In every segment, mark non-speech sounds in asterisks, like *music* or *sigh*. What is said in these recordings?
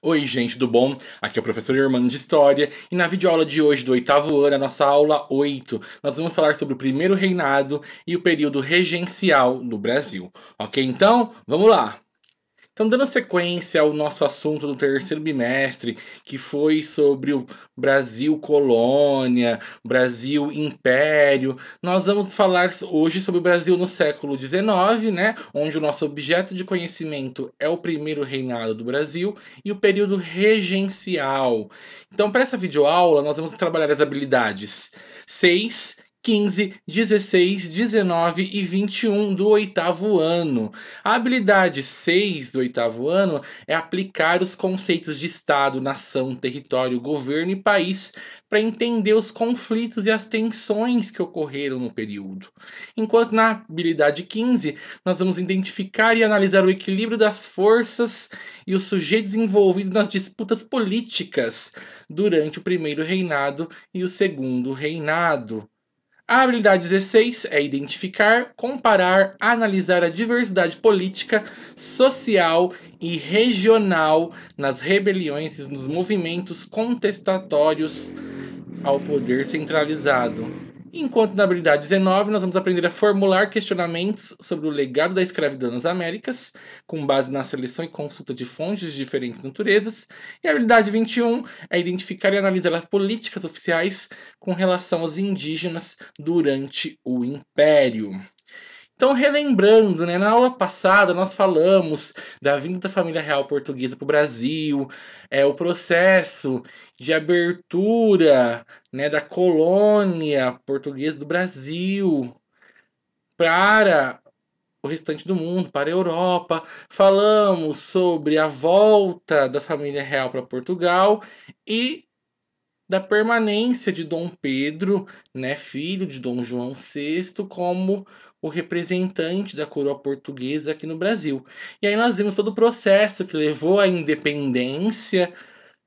Oi, gente, do bom? Aqui é o professor Hermano de História e na videoaula de hoje do oitavo ano, a nossa aula 8, nós vamos falar sobre o primeiro reinado e o período regencial no Brasil. Ok, então, vamos lá! Então, dando sequência ao nosso assunto do terceiro bimestre, que foi sobre o Brasil colônia, Brasil império, nós vamos falar hoje sobre o Brasil no século XIX, né? Onde o nosso objeto de conhecimento é o primeiro reinado do Brasil e o período regencial. Então, para essa videoaula, nós vamos trabalhar as habilidades 6, 15, 16, 19 e 21 do oitavo ano. A habilidade 6 do oitavo ano é aplicar os conceitos de Estado, nação, território, governo e país para entender os conflitos e as tensões que ocorreram no período. Enquanto na habilidade 15, nós vamos identificar e analisar o equilíbrio das forças e os sujeitos envolvidos nas disputas políticas durante o primeiro reinado e o segundo reinado. A habilidade 16 é identificar, comparar, analisar a diversidade política, social e regional nas rebeliões e nos movimentos contestatórios ao poder centralizado. Enquanto na habilidade 19, nós vamos aprender a formular questionamentos sobre o legado da escravidão nas Américas, com base na seleção e consulta de fontes de diferentes naturezas. E a habilidade 21 é identificar e analisar as políticas oficiais com relação aos indígenas durante o Império. Então, relembrando, né, na aula passada nós falamos da vinda da família real portuguesa para o Brasil, é, o processo de abertura né, da colônia portuguesa do Brasil para o restante do mundo, para a Europa. Falamos sobre a volta da família real para Portugal e da permanência de Dom Pedro, né, filho de Dom João VI, como o representante da coroa portuguesa aqui no Brasil. E aí nós vimos todo o processo que levou à independência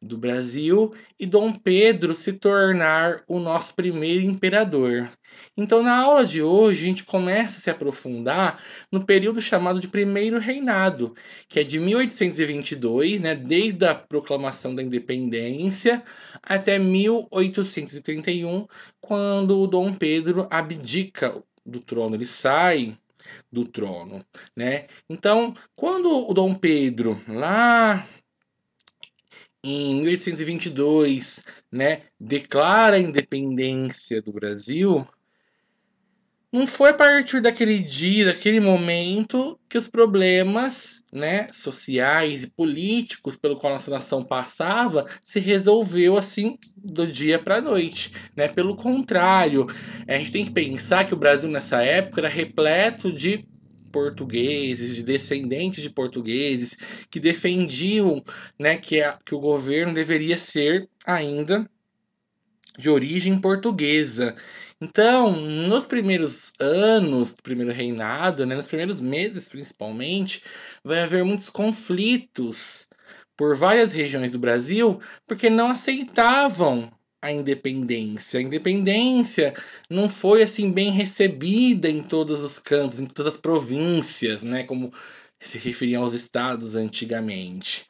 do Brasil e Dom Pedro se tornar o nosso primeiro imperador. Então, na aula de hoje, a gente começa a se aprofundar no período chamado de Primeiro Reinado, que é de 1822, né, desde a proclamação da independência, até 1831, quando o Dom Pedro abdica do trono, ele sai do trono, né? Então, quando o Dom Pedro lá em 1822, né, declara a independência do Brasil, não foi a partir daquele dia, daquele momento, que os problemas né, sociais e políticos pelo qual nossa nação passava se resolveu assim do dia para a noite. Né? Pelo contrário, a gente tem que pensar que o Brasil nessa época era repleto de portugueses, de descendentes de portugueses, que defendiam né, que, a, que o governo deveria ser ainda de origem portuguesa. Então, nos primeiros anos do primeiro reinado, né, nos primeiros meses principalmente, vai haver muitos conflitos por várias regiões do Brasil, porque não aceitavam a independência. A independência não foi assim bem recebida em todos os campos, em todas as províncias, né, como se referiam aos estados antigamente.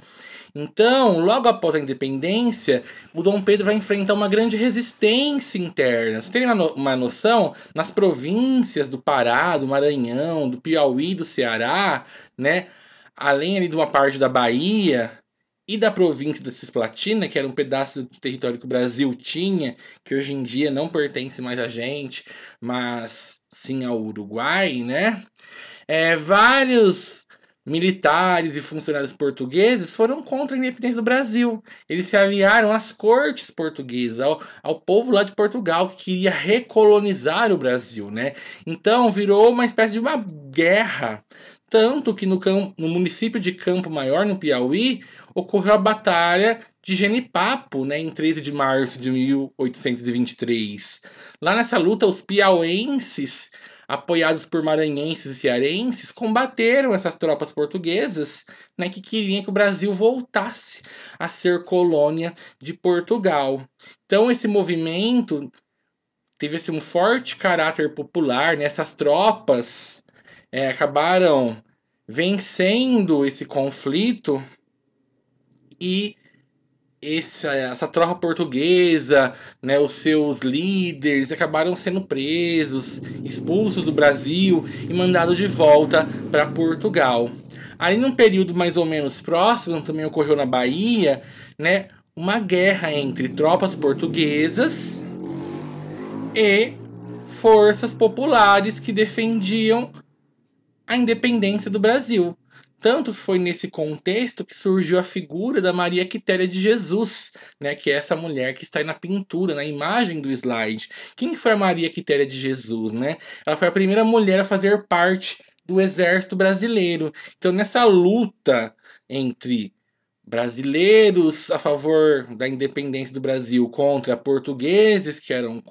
Então, logo após a independência, o Dom Pedro vai enfrentar uma grande resistência interna. Vocês têm uma, no uma noção? Nas províncias do Pará, do Maranhão, do Piauí, do Ceará, né? Além ali de uma parte da Bahia, e da província da Cisplatina, que era um pedaço do território que o Brasil tinha, que hoje em dia não pertence mais a gente, mas sim ao Uruguai, né? É, vários militares e funcionários portugueses foram contra a independência do Brasil. Eles se aliaram às cortes portuguesas, ao, ao, povo lá de Portugal que queria recolonizar o Brasil, né? Então virou uma espécie de uma guerra, tanto que no, no município de Campo Maior, no Piauí, ocorreu a batalha de Genipapo, né, em 13 de março de 1823. Lá nessa luta, os piauenses apoiados por maranhenses e cearenses, combateram essas tropas portuguesas né, que queriam que o Brasil voltasse a ser colônia de Portugal. Então, esse movimento teve assim, um forte caráter popular, né? essas tropas é, acabaram vencendo esse conflito e essa, essa tropa portuguesa, né, os seus líderes acabaram sendo presos, expulsos do Brasil e mandados de volta para Portugal. Aí, num período mais ou menos próximo, também ocorreu na Bahia, né, uma guerra entre tropas portuguesas e forças populares que defendiam a independência do Brasil. Tanto que foi nesse contexto que surgiu a figura da Maria Quitéria de Jesus, né, que é essa mulher que está aí na pintura, na imagem do slide. Quem foi a Maria Quitéria de Jesus? Né? Ela foi a primeira mulher a fazer parte do exército brasileiro. Então, nessa luta entre brasileiros a favor da independência do Brasil contra portugueses, que eram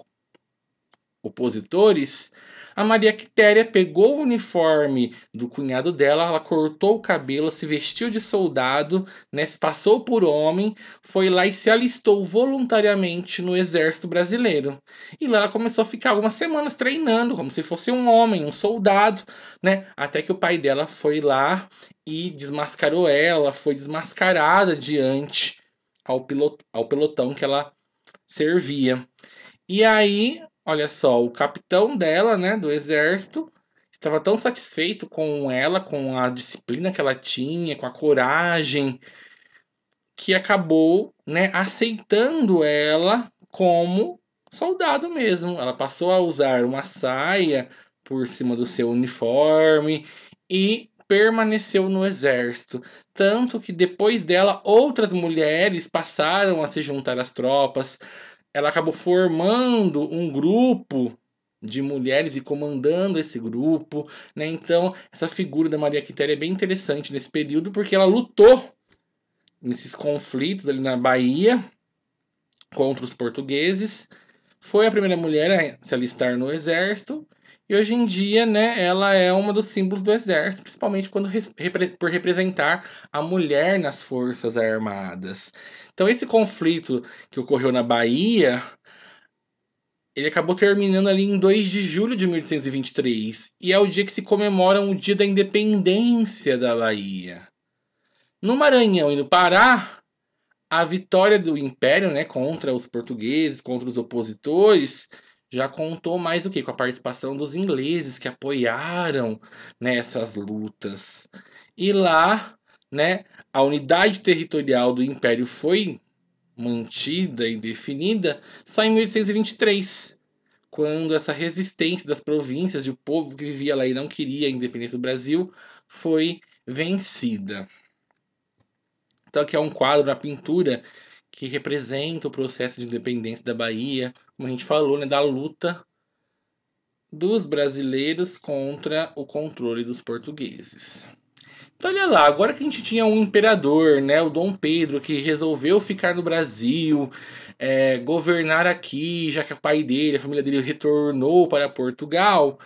opositores, a Maria Quitéria pegou o uniforme do cunhado dela, ela cortou o cabelo, se vestiu de soldado, né, se passou por homem, foi lá e se alistou voluntariamente no exército brasileiro. E lá ela começou a ficar algumas semanas treinando, como se fosse um homem, um soldado, né? Até que o pai dela foi lá e desmascarou ela, foi desmascarada diante ao, pilot, ao pelotão que ela servia. E aí Olha só, o capitão dela, né, do exército, estava tão satisfeito com ela, com a disciplina que ela tinha, com a coragem, que acabou, né, aceitando ela como soldado mesmo. Ela passou a usar uma saia por cima do seu uniforme e permaneceu no exército, tanto que depois dela outras mulheres passaram a se juntar às tropas, ela acabou formando um grupo de mulheres e comandando esse grupo, né? Então, essa figura da Maria Quitéria é bem interessante nesse período porque ela lutou nesses conflitos ali na Bahia contra os portugueses. Foi a primeira mulher a se alistar no exército e hoje em dia, né, ela é uma dos símbolos do exército, principalmente quando repre por representar a mulher nas forças armadas. Então esse conflito que ocorreu na Bahia, ele acabou terminando ali em 2 de julho de 1823, e é o dia que se comemora o dia da independência da Bahia. No Maranhão e no Pará, a vitória do Império, né, contra os portugueses, contra os opositores, já contou mais o que? Com a participação dos ingleses que apoiaram nessas né, lutas. E lá, né, a unidade territorial do Império foi mantida e definida só em 1823, quando essa resistência das províncias, de o povo que vivia lá e não queria a independência do Brasil, foi vencida. Então aqui é um quadro na pintura que representa o processo de independência da Bahia, como a gente falou, né, da luta dos brasileiros contra o controle dos portugueses. Então olha lá, agora que a gente tinha um imperador, né, o Dom Pedro, que resolveu ficar no Brasil, é, governar aqui, já que o pai dele, a família dele retornou para Portugal,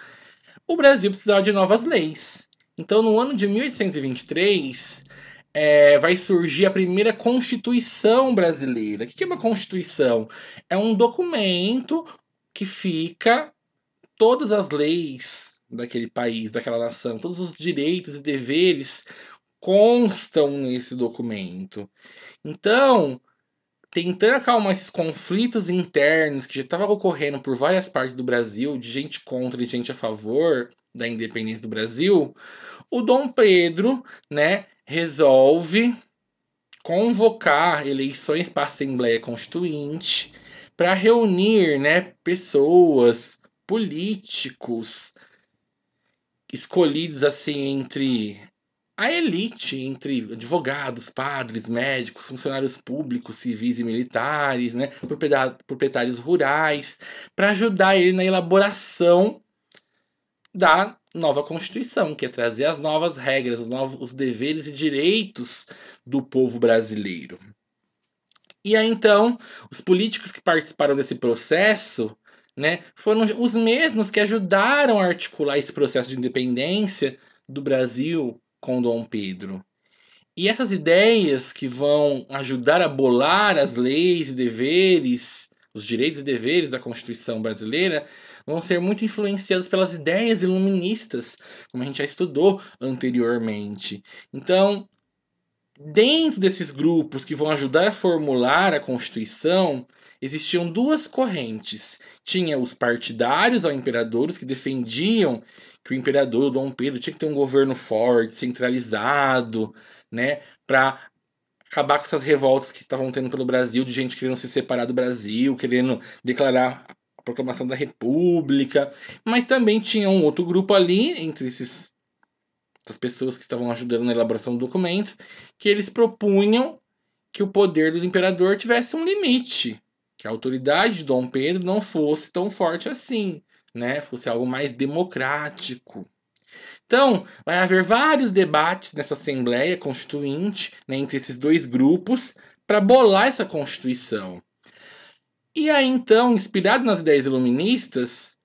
o Brasil precisava de novas leis. Então no ano de 1823 é, vai surgir a primeira Constituição brasileira. O que é uma Constituição? É um documento que fica todas as leis daquele país, daquela nação, todos os direitos e deveres constam nesse documento. Então, tentando acalmar esses conflitos internos que já estavam ocorrendo por várias partes do Brasil, de gente contra e gente a favor da independência do Brasil, o Dom Pedro, né, resolve convocar eleições para a Assembleia Constituinte para reunir né, pessoas, políticos, escolhidos assim entre a elite, entre advogados, padres, médicos, funcionários públicos, civis e militares, né, proprietários rurais, para ajudar ele na elaboração da nova Constituição, que é trazer as novas regras, os, novos, os deveres e direitos do povo brasileiro. E aí então, os políticos que participaram desse processo né, foram os mesmos que ajudaram a articular esse processo de independência do Brasil com Dom Pedro. E essas ideias que vão ajudar a bolar as leis e deveres, os direitos e deveres da Constituição brasileira, vão ser muito influenciadas pelas ideias iluministas, como a gente já estudou anteriormente. Então, dentro desses grupos que vão ajudar a formular a Constituição, existiam duas correntes. Tinha os partidários ao imperador, os que defendiam que o imperador Dom Pedro tinha que ter um governo forte, centralizado, né, para acabar com essas revoltas que estavam tendo pelo Brasil, de gente querendo se separar do Brasil, querendo declarar proclamação da República, mas também tinha um outro grupo ali entre esses essas pessoas que estavam ajudando na elaboração do documento, que eles propunham que o poder do imperador tivesse um limite, que a autoridade de Dom Pedro não fosse tão forte assim, né? Fosse algo mais democrático. Então, vai haver vários debates nessa Assembleia Constituinte, né, entre esses dois grupos, para bolar essa Constituição. E aí então, inspirado nas ideias iluministas,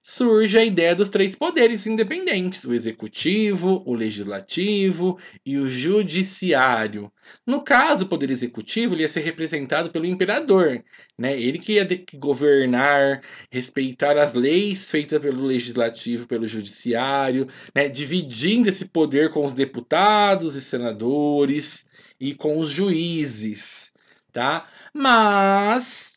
surge a ideia dos três poderes independentes: o executivo, o legislativo e o judiciário. No caso, o poder executivo ia ser representado pelo imperador, né? Ele que ia que governar, respeitar as leis feitas pelo legislativo, pelo judiciário, né? dividindo esse poder com os deputados e senadores e com os juízes, tá? Mas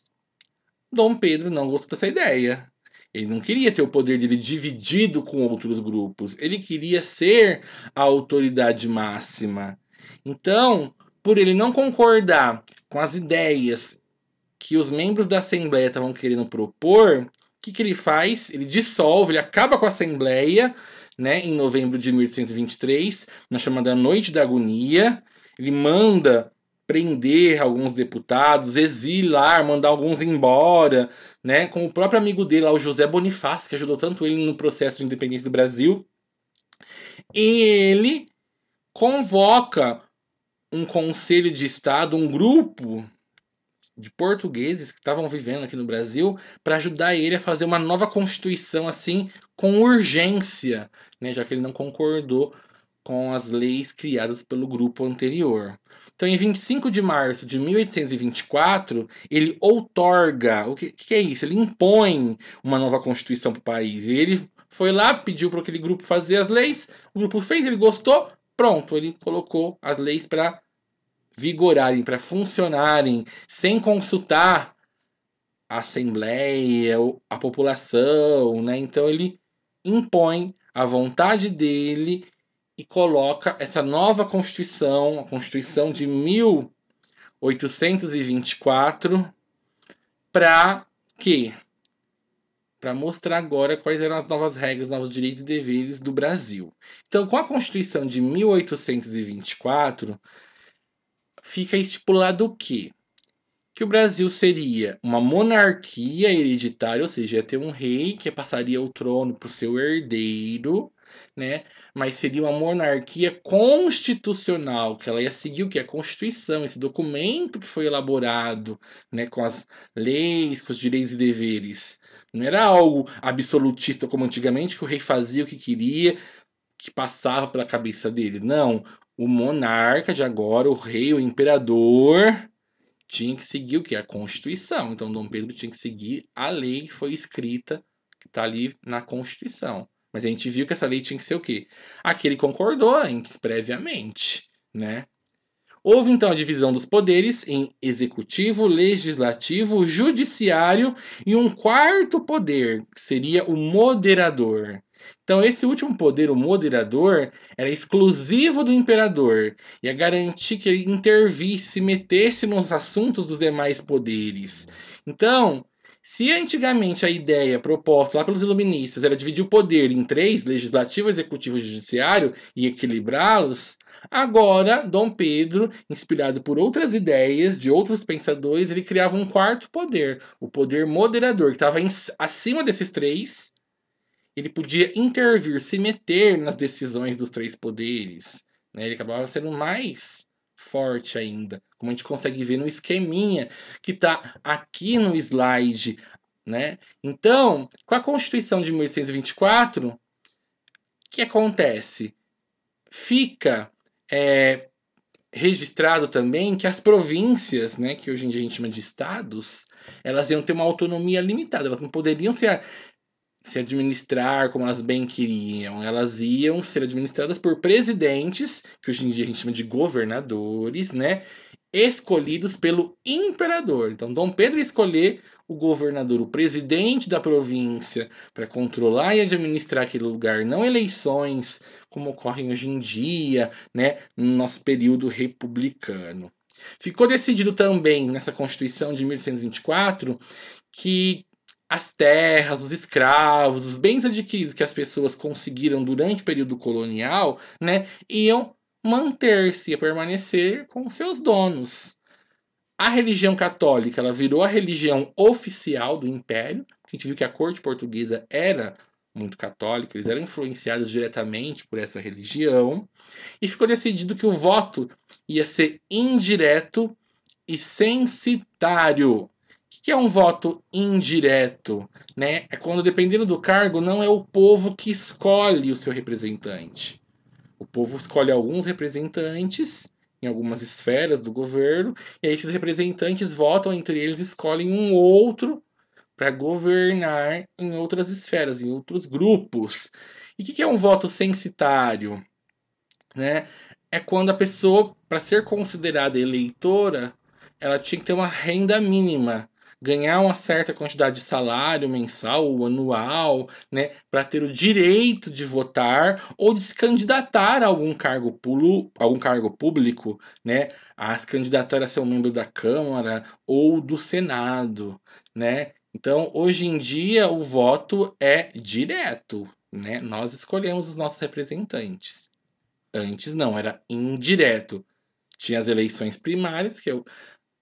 Dom Pedro não gostou dessa ideia. Ele não queria ter o poder dele dividido com outros grupos. Ele queria ser a autoridade máxima. Então, por ele não concordar com as ideias que os membros da Assembleia estavam querendo propor, o que, que ele faz? Ele dissolve, ele acaba com a Assembleia, né, em novembro de 1823, na chamada Noite da Agonia. Ele manda prender alguns deputados, exilar, mandar alguns embora, né? Com o próprio amigo dele, lá, o José Bonifácio, que ajudou tanto ele no processo de independência do Brasil. E ele convoca um conselho de estado, um grupo de portugueses que estavam vivendo aqui no Brasil para ajudar ele a fazer uma nova constituição assim com urgência, né, já que ele não concordou com as leis criadas pelo grupo anterior. Então, em 25 de março de 1824, ele outorga. O que, que é isso? Ele impõe uma nova constituição para o país. E ele foi lá, pediu para aquele grupo fazer as leis, o grupo fez, ele gostou, pronto, ele colocou as leis para vigorarem, para funcionarem, sem consultar a Assembleia, a população, né? Então ele impõe a vontade dele e coloca essa nova Constituição, a Constituição de 1824, para quê? Para mostrar agora quais eram as novas regras, novos direitos e deveres do Brasil. Então, com a Constituição de 1824, fica estipulado o quê? que o Brasil seria uma monarquia hereditária, ou seja, ia ter um rei que passaria o trono para o seu herdeiro, né? Mas seria uma monarquia constitucional, que ela ia seguir o que é a Constituição, esse documento que foi elaborado, né, com as leis, com os direitos e deveres. Não era algo absolutista como antigamente que o rei fazia o que queria, que passava pela cabeça dele. Não, o monarca de agora, o rei, o imperador, tinha que seguir o que? A Constituição. Então, Dom Pedro tinha que seguir a lei que foi escrita, que está ali na Constituição. Mas a gente viu que essa lei tinha que ser o quê? Aquele concordou ele concordou previamente, né? Houve então a divisão dos poderes em executivo, legislativo, judiciário e um quarto poder, que seria o moderador. Então, esse último poder, o moderador, era exclusivo do imperador, ia garantir que ele intervisse, metesse nos assuntos dos demais poderes. Então, se antigamente a ideia proposta lá pelos iluministas era dividir o poder em três, legislativo, executivo e judiciário, e equilibrá-los, agora Dom Pedro, inspirado por outras ideias de outros pensadores, ele criava um quarto poder, o poder moderador, que estava acima desses três. Ele podia intervir, se meter nas decisões dos três poderes. Né? Ele acabava sendo mais forte ainda, como a gente consegue ver no esqueminha que está aqui no slide. Né? Então, com a Constituição de 1824, o que acontece? Fica é, registrado também que as províncias, né, que hoje em dia a gente chama de estados, elas iam ter uma autonomia limitada, elas não poderiam ser se administrar como elas bem queriam. Elas iam ser administradas por presidentes, que hoje em dia a gente chama de governadores, né? Escolhidos pelo imperador. Então, Dom Pedro ia escolher o governador, o presidente da província, para controlar e administrar aquele lugar, não eleições como ocorrem hoje em dia, né? No nosso período republicano. Ficou decidido também nessa Constituição de 1824 que as terras, os escravos, os bens adquiridos que as pessoas conseguiram durante o período colonial, né, iam manter-se, ia permanecer com seus donos. A religião católica ela virou a religião oficial do império, porque a gente viu que a corte portuguesa era muito católica, eles eram influenciados diretamente por essa religião, e ficou decidido que o voto ia ser indireto e censitário que é um voto indireto, né? É quando, dependendo do cargo, não é o povo que escolhe o seu representante. O povo escolhe alguns representantes em algumas esferas do governo, e aí esses representantes votam entre eles, escolhem um outro para governar em outras esferas, em outros grupos. E o que, que é um voto censitário? Né? É quando a pessoa, para ser considerada eleitora, ela tinha que ter uma renda mínima ganhar uma certa quantidade de salário mensal ou anual, né, para ter o direito de votar ou de se candidatar a algum cargo, pulo, algum cargo público, né, a se candidatar a ser um membro da Câmara ou do Senado, né? Então, hoje em dia o voto é direto, né? Nós escolhemos os nossos representantes. Antes não, era indireto. Tinha as eleições primárias, que eu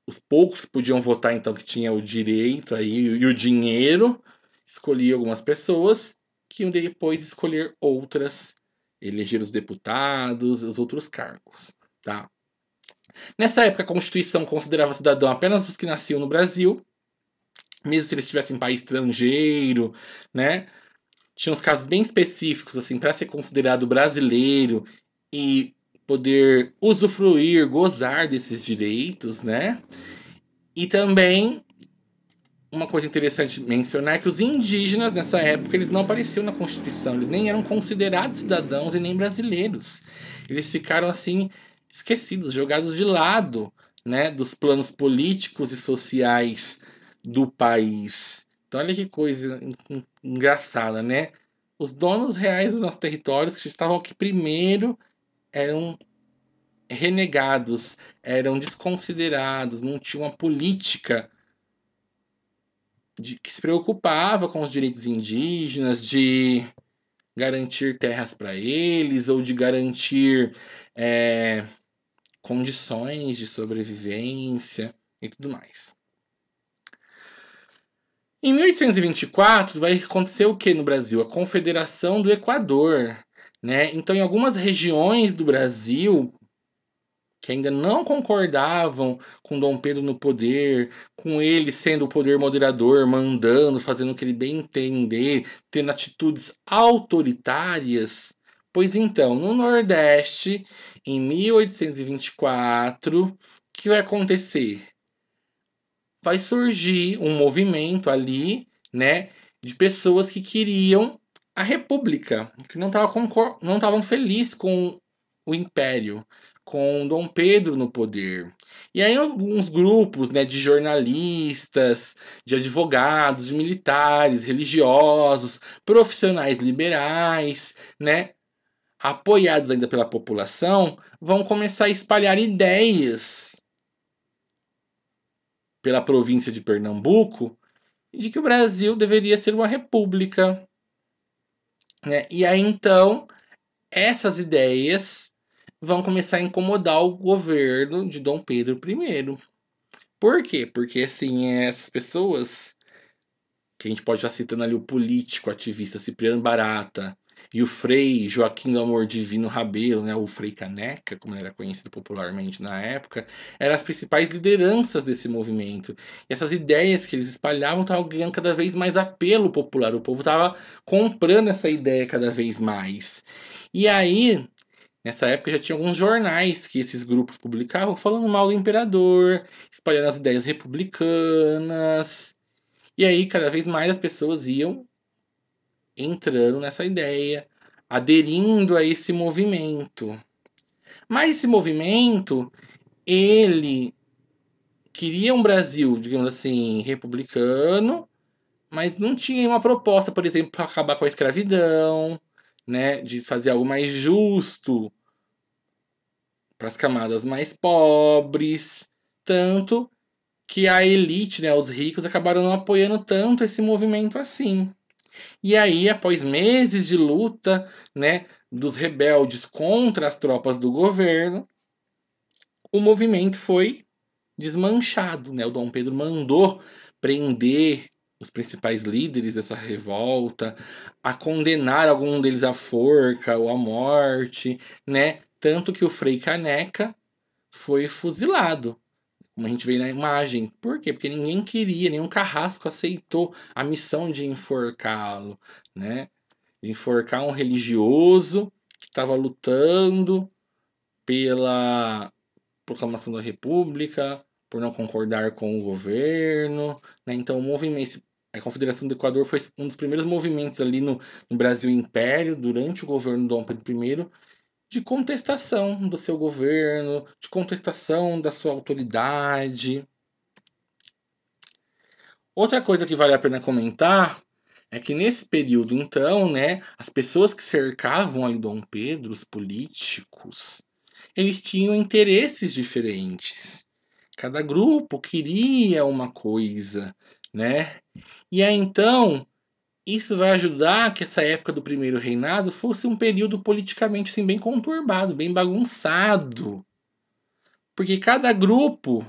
os poucos que podiam votar, então, que tinha o direito aí, e o dinheiro, escolhia algumas pessoas que iam depois escolher outras, eleger os deputados, os outros cargos, tá? Nessa época, a Constituição considerava cidadão apenas os que nasciam no Brasil, mesmo se eles estivessem em país estrangeiro, né? Tinha uns casos bem específicos, assim, para ser considerado brasileiro e poder usufruir, gozar desses direitos, né? E também uma coisa interessante mencionar é que os indígenas nessa época eles não apareciam na Constituição, eles nem eram considerados cidadãos e nem brasileiros. Eles ficaram assim esquecidos, jogados de lado, né, dos planos políticos e sociais do país. Então olha que coisa engraçada, né? Os donos reais dos nossos territórios que estavam aqui primeiro eram renegados, eram desconsiderados, não tinha uma política de, que se preocupava com os direitos indígenas, de garantir terras para eles ou de garantir é, condições de sobrevivência e tudo mais. Em 1824 vai acontecer o que no Brasil? A Confederação do Equador, né? Então, em algumas regiões do Brasil que ainda não concordavam com Dom Pedro no poder, com ele sendo o poder moderador, mandando, fazendo o que ele bem entender, tendo atitudes autoritárias, Pois então, no Nordeste, em 1824, o que vai acontecer? Vai surgir um movimento ali, né, de pessoas que queriam a República, que não estavam felizes com o Império, com Dom Pedro no poder. E aí alguns grupos né, de jornalistas, de advogados, de militares, religiosos, profissionais liberais, né, apoiados ainda pela população, vão começar a espalhar ideias pela província de Pernambuco de que o Brasil deveria ser uma república né? E aí então, essas ideias vão começar a incomodar o governo de Dom Pedro I. Por quê? Porque assim, essas pessoas que a gente pode estar citando ali o político, ativista Cipriano Barata, e o Frei Joaquim do Amor Divino Rabelo, né, o Frei Caneca, como era conhecido popularmente na época, eram as principais lideranças desse movimento. E essas ideias que eles espalhavam estavam ganhando cada vez mais apelo popular, o povo estava comprando essa ideia cada vez mais. E aí, Nessa época já tinha alguns jornais que esses grupos publicavam falando mal do imperador, espalhando as ideias republicanas. E aí, cada vez mais as pessoas iam entrando nessa ideia, aderindo a esse movimento. Mas esse movimento, ele queria um Brasil, digamos assim, republicano, mas não tinha uma proposta, por exemplo, para acabar com a escravidão, né, de fazer algo mais justo para as camadas mais pobres, tanto que a elite, né, os ricos acabaram não apoiando tanto esse movimento assim. E aí, após meses de luta, né, dos rebeldes contra as tropas do governo, o movimento foi desmanchado, né? O Dom Pedro mandou prender os principais líderes dessa revolta, a condenar algum deles à forca ou à morte, né? Tanto que o Frei Caneca foi fuzilado, como a gente vê na imagem. Por quê? Porque ninguém queria, nenhum carrasco aceitou a missão de enforcá-lo, né? De enforcar um religioso que estava lutando pela proclamação da República, por não concordar com o governo, né? Então, o movimento a Confederação do Equador foi um dos primeiros movimentos ali no, no Brasil Império, durante o governo Dom Pedro I, de contestação do seu governo, de contestação da sua autoridade. Outra coisa que vale a pena comentar é que nesse período, então, né, as pessoas que cercavam ali Dom Pedro, os políticos, eles tinham interesses diferentes. Cada grupo queria uma coisa, né? E aí então isso vai ajudar que essa época do primeiro reinado fosse um período politicamente assim, bem conturbado, bem bagunçado. Porque cada grupo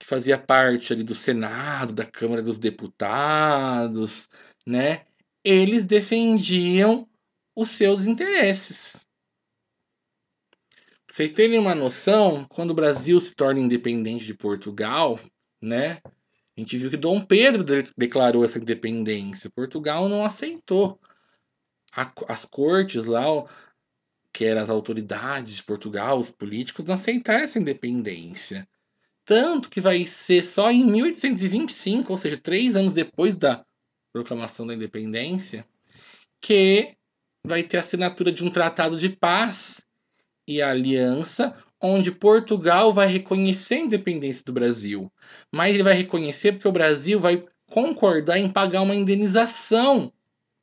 que fazia parte ali do Senado, da Câmara dos Deputados, né? Eles defendiam os seus interesses. vocês terem uma noção, quando o Brasil se torna independente de Portugal, né? A gente viu que Dom Pedro declarou essa independência. Portugal não aceitou. as cortes lá, que eram as autoridades de Portugal, os políticos, não aceitaram essa independência. Tanto que vai ser só em 1825, ou seja, três anos depois da proclamação da independência, que vai ter a assinatura de um tratado de paz e a Aliança, onde Portugal vai reconhecer a independência do Brasil. Mas ele vai reconhecer porque o Brasil vai concordar em pagar uma indenização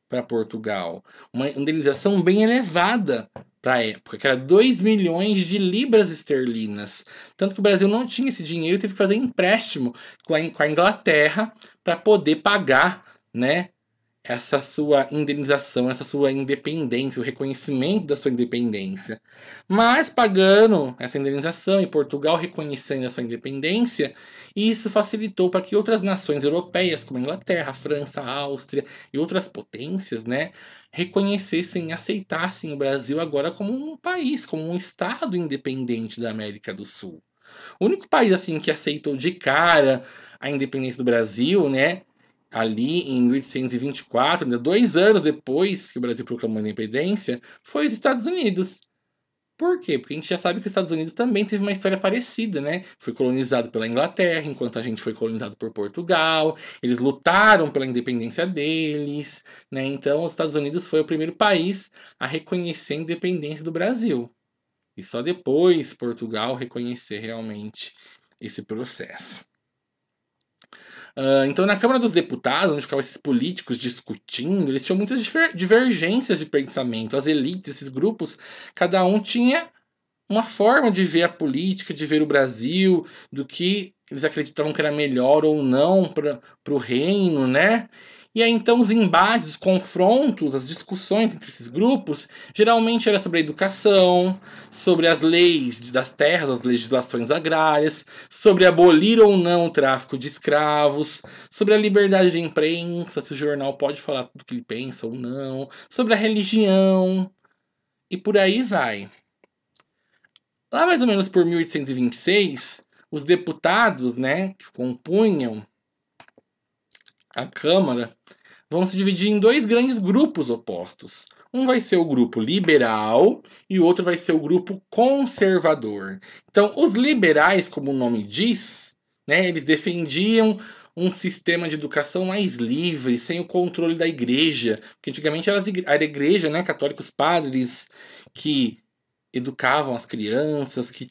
para Portugal. Uma indenização bem elevada para a época, que era 2 milhões de libras esterlinas. Tanto que o Brasil não tinha esse dinheiro e teve que fazer empréstimo com a Inglaterra para poder pagar né, essa sua indenização, essa sua independência, o reconhecimento da sua independência. Mas pagando essa indenização e Portugal reconhecendo a sua independência, isso facilitou para que outras nações europeias, como a Inglaterra, a França, a Áustria e outras potências, né, reconhecessem e aceitassem o Brasil agora como um país, como um estado independente da América do Sul. O único país assim que aceitou de cara a independência do Brasil, né, ali em 1824, ainda né, dois anos depois que o Brasil proclamou a independência, foi os Estados Unidos. Por quê? Porque a gente já sabe que os Estados Unidos também teve uma história parecida, né? Foi colonizado pela Inglaterra, enquanto a gente foi colonizado por Portugal. Eles lutaram pela independência deles, né? Então, os Estados Unidos foi o primeiro país a reconhecer a independência do Brasil. E só depois Portugal reconhecer realmente esse processo. Ah, então, na Câmara dos Deputados, onde ficavam esses políticos discutindo, eles tinham muitas divergências de pensamento. As elites, esses grupos, cada um tinha uma forma de ver a política, de ver o Brasil, do que eles acreditavam que era melhor ou não para o reino, né? E aí então os embates, os confrontos, as discussões entre esses grupos, geralmente era sobre a educação, sobre as leis das terras, as legislações agrárias, sobre abolir ou não o tráfico de escravos, sobre a liberdade de imprensa, se o jornal pode falar tudo que ele pensa ou não, sobre a religião e por aí vai. Lá mais ou menos por 1826, os deputados, né, que compunham a Câmara, vão se dividir em dois grandes grupos opostos. Um vai ser o grupo liberal e o outro vai ser o grupo conservador. Então, os liberais, como o nome diz, né, eles defendiam um sistema de educação mais livre, sem o controle da igreja, porque antigamente era a igreja, né, católicos padres que educavam as crianças, que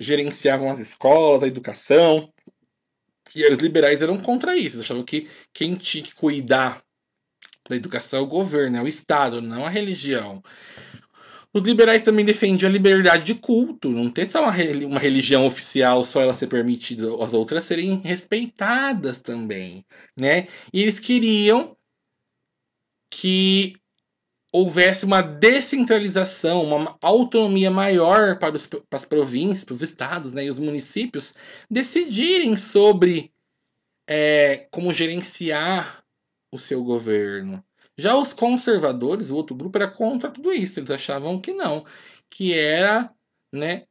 gerenciavam as escolas, a educação. E os liberais eram contra isso, achavam que quem tinha que cuidar da educação é o governo, é o Estado, não a religião. Os liberais também defendiam a liberdade de culto, não ter só uma, religião oficial, só ela ser permitida, as outras serem respeitadas também, né? E eles queriam que houvesse uma descentralização, uma autonomia maior para, os, para as províncias, para os estados né, e os municípios decidirem sobre é, como gerenciar o seu governo. Já os conservadores, o outro grupo, era contra tudo isso. Eles achavam que não, que era né,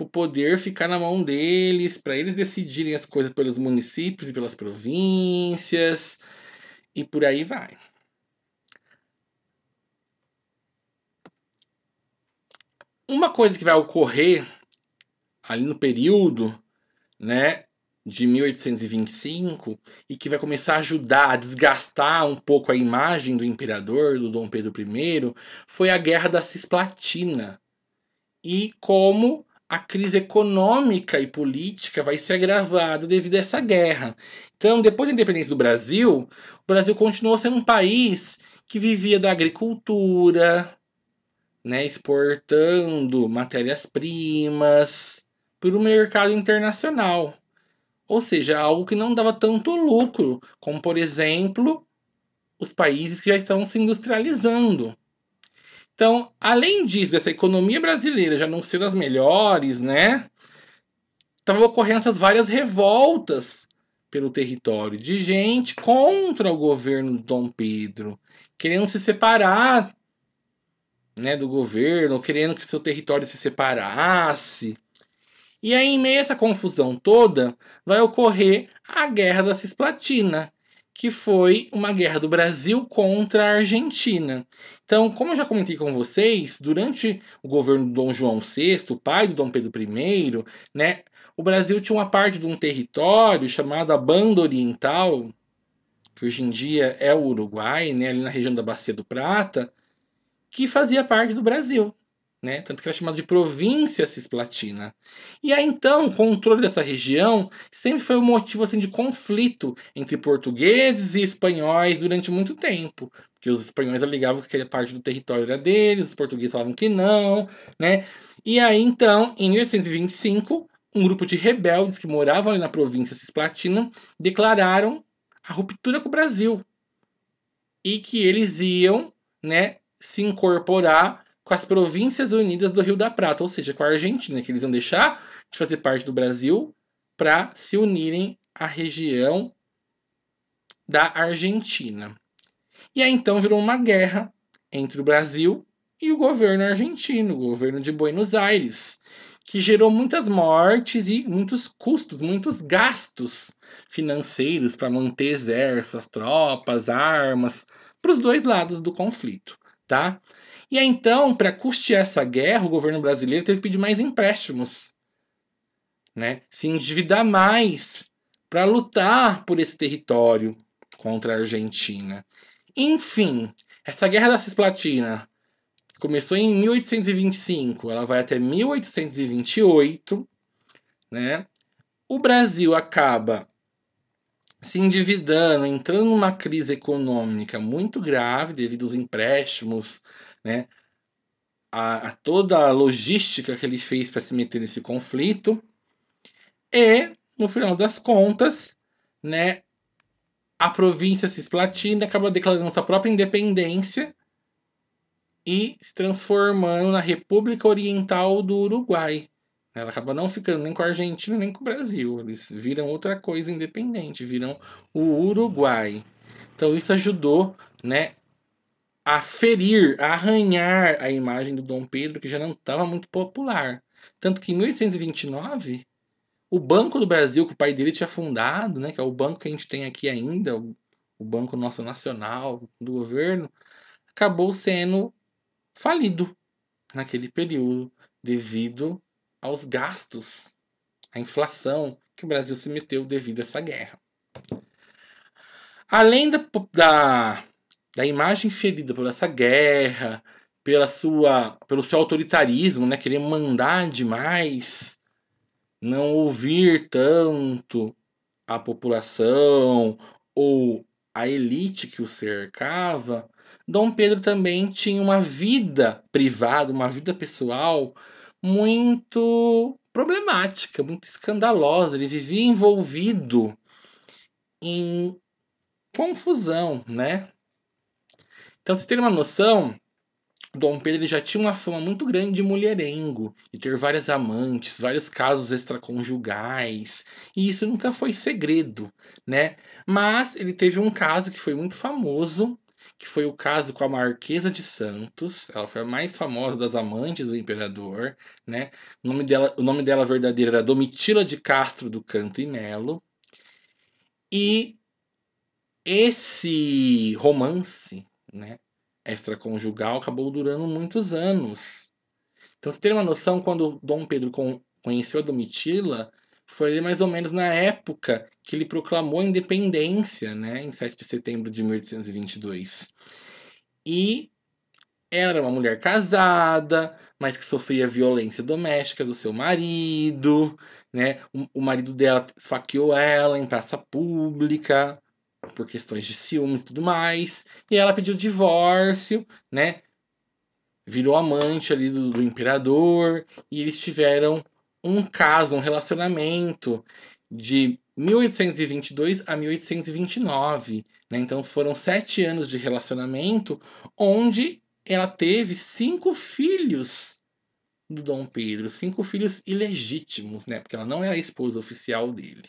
o poder ficar na mão deles, para eles decidirem as coisas pelos municípios e pelas províncias, e por aí vai. Uma coisa que vai ocorrer ali no período, né, de 1825 e que vai começar a ajudar a desgastar um pouco a imagem do imperador, do Dom Pedro I, foi a Guerra da Cisplatina e como a crise econômica e política vai ser agravada devido a essa guerra. Então, depois da independência do Brasil, o Brasil continuou sendo um país que vivia da agricultura, né, exportando matérias-primas para o mercado internacional. Ou seja, algo que não dava tanto lucro, como por exemplo, os países que já estão se industrializando. Então, além disso, dessa economia brasileira já não ser das melhores, né? Estavam ocorrendo essas várias revoltas pelo território de gente contra o governo do Dom Pedro, querendo se separar né, do governo, querendo que seu território se separasse. E aí, em meio a essa confusão toda, vai ocorrer a Guerra da Cisplatina, que foi uma guerra do Brasil contra a Argentina. Então, como eu já comentei com vocês, durante o governo do Dom João VI, pai do Dom Pedro I, né, o Brasil tinha uma parte de um território chamado a Banda Oriental, que hoje em dia é o Uruguai, né, ali na região da Bacia do Prata, que fazia parte do Brasil. Né? Tanto que era chamado de província cisplatina. E aí então, o controle dessa região sempre foi um motivo assim de conflito entre portugueses e espanhóis durante muito tempo, porque os espanhóis alegavam que aquela parte do território era deles, os portugueses falavam que não, né? E aí então, em 1825, um grupo de rebeldes que moravam ali na província cisplatina declararam a ruptura com o Brasil e que eles iam, né, se incorporar com as Províncias Unidas do Rio da Prata, ou seja, com a Argentina, que eles iam deixar de fazer parte do Brasil para se unirem à região da Argentina. E aí então virou uma guerra entre o Brasil e o governo argentino, o governo de Buenos Aires, que gerou muitas mortes e muitos custos, muitos gastos financeiros para manter exércitos, tropas, armas, para os dois lados do conflito tá? E aí então, para custear essa guerra, o governo brasileiro teve que pedir mais empréstimos, né? Se endividar mais para lutar por esse território contra a Argentina. Enfim, essa guerra da Cisplatina começou em 1825, ela vai até 1828, né? O Brasil acaba se endividando, entrando numa crise econômica muito grave devido aos empréstimos, né? A, a toda a logística que ele fez para se meter nesse conflito. E, no final das contas, né, a província cisplatina acaba declarando sua própria independência e se transformando na República Oriental do Uruguai. Ela acaba não ficando nem com a Argentina nem com o Brasil. Eles viram outra coisa independente, viram o Uruguai. Então isso ajudou, né, a ferir, a arranhar a imagem do Dom Pedro, que já não estava muito popular. Tanto que em 1829, o Banco do Brasil, que o pai dele tinha fundado, né, que é o banco que a gente tem aqui ainda, o Banco Nosso Nacional do governo, acabou sendo falido naquele período devido aos gastos, à inflação que o Brasil se meteu devido a essa guerra. Além da, da, da imagem ferida por essa guerra, pela sua, pelo seu autoritarismo, né, querer mandar demais, não ouvir tanto a população ou a elite que o cercava, Dom Pedro também tinha uma vida privada, uma vida pessoal muito problemática, muito escandalosa. Ele vivia envolvido em confusão, né? Então, você tem uma noção, Dom Pedro já tinha uma fama muito grande de mulherengo, de ter várias amantes, vários casos extraconjugais, e isso nunca foi segredo, né? Mas ele teve um caso que foi muito famoso, que foi o caso com a Marquesa de Santos. Ela foi a mais famosa das amantes do imperador, né? O nome dela, o nome dela verdadeiro era Domitila de Castro do Canto e Melo. E esse romance, né, extraconjugal acabou durando muitos anos. Então você tem uma noção quando Dom Pedro conheceu a Domitila, foi mais ou menos na época que ele proclamou a independência, né, em 7 de setembro de 1822. E ela era uma mulher casada, mas que sofria violência doméstica do seu marido, né? O, marido dela esfaqueou ela em praça pública por questões de ciúmes e tudo mais, e ela pediu divórcio, né? Virou amante ali do, do imperador e eles tiveram um caso, um relacionamento de 1822 a 1829. Né? Então foram sete anos de relacionamento, onde ela teve cinco filhos do Dom Pedro, cinco filhos ilegítimos, né? Porque ela não era a esposa oficial dele.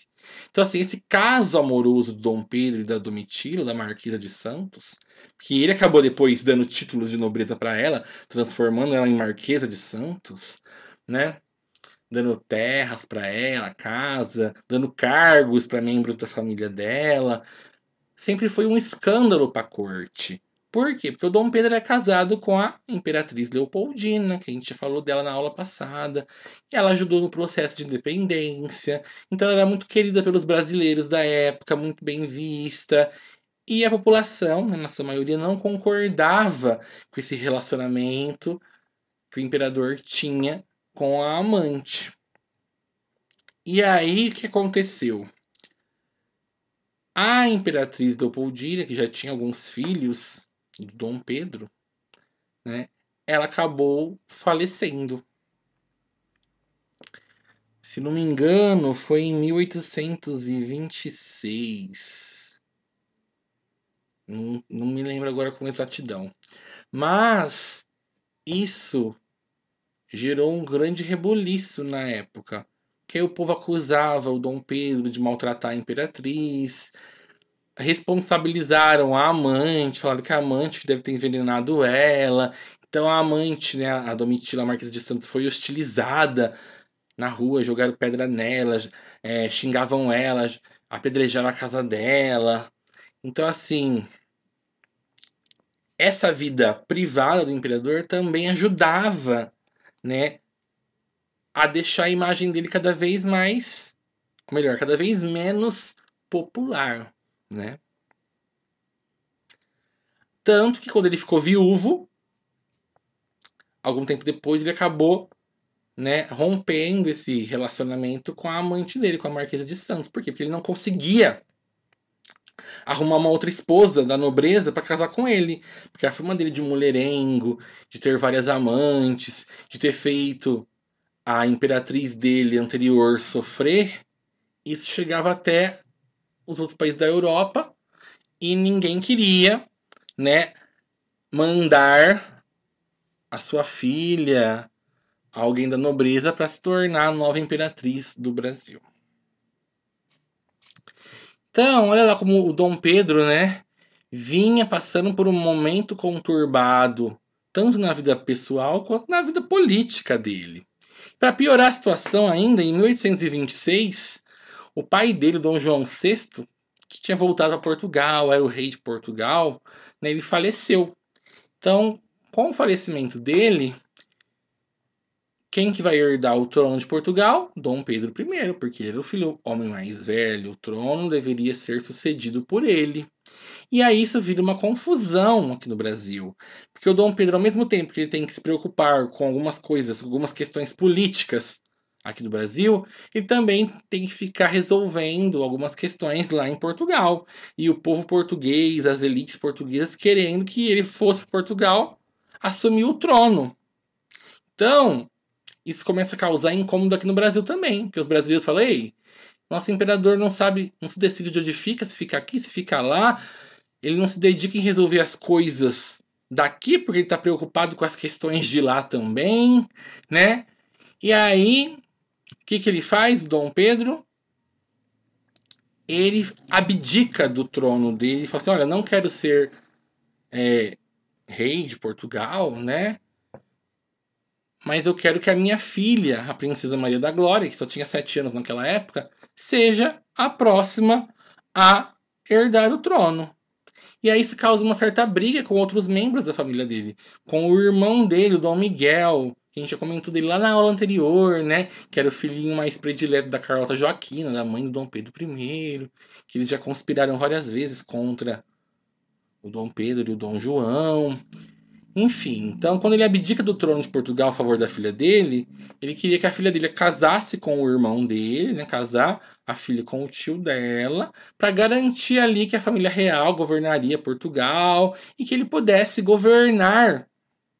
Então, assim, esse caso amoroso do Dom Pedro e da Domitila, da Marquesa de Santos, que ele acabou depois dando títulos de nobreza para ela, transformando ela em Marquesa de Santos, né? dando terras para ela, casa, dando cargos para membros da família dela. Sempre foi um escândalo para a corte. Por quê? Porque o Dom Pedro é casado com a Imperatriz Leopoldina, que a gente falou dela na aula passada. Ela ajudou no processo de independência, então ela era muito querida pelos brasileiros da época, muito bem vista. E a população, né, na sua maioria, não concordava com esse relacionamento que o imperador tinha com a amante. E aí o que aconteceu? A imperatriz Leopoldina, que já tinha alguns filhos do Dom Pedro, né, ela acabou falecendo. Se não me engano, foi em 1826. Não, não me lembro agora com exatidão. Mas isso gerou um grande reboliço na época, que o povo acusava o Dom Pedro de maltratar a imperatriz, responsabilizaram a amante, falaram que a amante deve ter envenenado ela. Então a amante, né, a Domitila Marquesa de Santos, foi hostilizada na rua, jogaram pedra nela, é, xingavam ela, apedrejaram a casa dela. Então, assim, essa vida privada do imperador também ajudava né, a deixar a imagem dele cada vez mais, melhor, cada vez menos popular, né? Tanto que quando ele ficou viúvo, algum tempo depois ele acabou, né, rompendo esse relacionamento com a amante dele, com a Marquesa de Santos. Por quê? Porque ele não conseguia arrumar uma outra esposa da nobreza para casar com ele. Porque a fama dele de mulherengo, de ter várias amantes, de ter feito a imperatriz dele anterior sofrer, isso chegava até os outros países da Europa e ninguém queria, né, mandar a sua filha, alguém da nobreza para se tornar a nova imperatriz do Brasil. Então, olha lá como o Dom Pedro, né, vinha passando por um momento conturbado, tanto na vida pessoal quanto na vida política dele. Para piorar a situação ainda, em 1826, o pai dele, Dom João VI, que tinha voltado a Portugal, era o rei de Portugal, né, ele faleceu. Então, com o falecimento dele, quem que vai herdar o trono de Portugal? Dom Pedro I, porque ele era é o filho o homem mais velho, o trono deveria ser sucedido por ele. E aí isso vira uma confusão aqui no Brasil, porque o Dom Pedro, ao mesmo tempo que ele tem que se preocupar com algumas coisas, algumas questões políticas aqui do Brasil, ele também tem que ficar resolvendo algumas questões lá em Portugal. E o povo português, as elites portuguesas querendo que ele fosse para Portugal assumir o trono. Então, isso começa a causar incômodo aqui no Brasil também, porque os brasileiros falam, ei, nosso imperador não sabe, não se decide de onde fica, se fica aqui, se fica lá, ele não se dedica em resolver as coisas daqui, porque ele está preocupado com as questões de lá também, né? E aí, o que, que ele faz, Dom Pedro? Ele abdica do trono dele e fala assim: olha, não quero ser é, rei de Portugal, né? mas eu quero que a minha filha, a princesa Maria da Glória, que só tinha sete anos naquela época, seja a próxima a herdar o trono. E aí isso causa uma certa briga com outros membros da família dele, com o irmão dele, o Dom Miguel, que a gente já comentou dele lá na aula anterior, né? Que era o filhinho mais predileto da Carlota Joaquina, da mãe do Dom Pedro I, que eles já conspiraram várias vezes contra o Dom Pedro e o Dom João. Enfim, então quando ele abdica do trono de Portugal a favor da filha dele, ele queria que a filha dele casasse com o irmão dele, né, casar a filha com o tio dela, para garantir ali que a família real governaria Portugal e que ele pudesse governar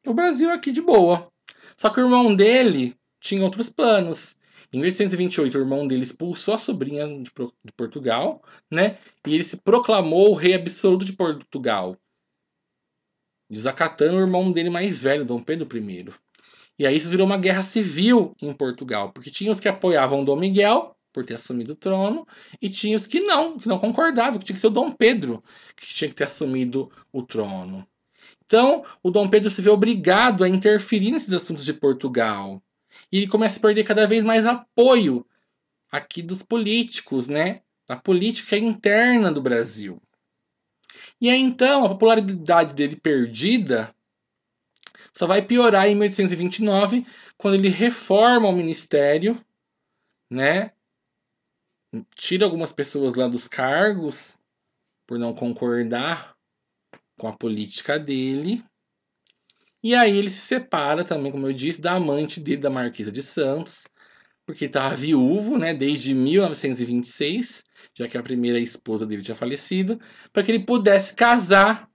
o Brasil aqui de boa. Só que o irmão dele tinha outros planos. Em 1828, o irmão dele expulsou a sobrinha de, Portugal, né? E ele se proclamou o rei absoluto de Portugal desacatando o irmão dele mais velho, Dom Pedro I. E aí isso virou uma guerra civil em Portugal, porque tinha os que apoiavam Dom Miguel por ter assumido o trono, e tinha os que não, que não concordavam, que tinha que ser o Dom Pedro que tinha que ter assumido o trono. Então, o Dom Pedro se vê obrigado a interferir nesses assuntos de Portugal. E ele começa a perder cada vez mais apoio aqui dos políticos, né? Da política interna do Brasil. E aí então a popularidade dele perdida só vai piorar em 1829, quando ele reforma o ministério, né? Tira algumas pessoas lá dos cargos por não concordar com a política dele. E aí ele se separa também, como eu disse, da amante dele, da Marquesa de Santos, porque estava tá viúvo né, desde 1926, já que a primeira esposa dele tinha falecido, para que ele pudesse casar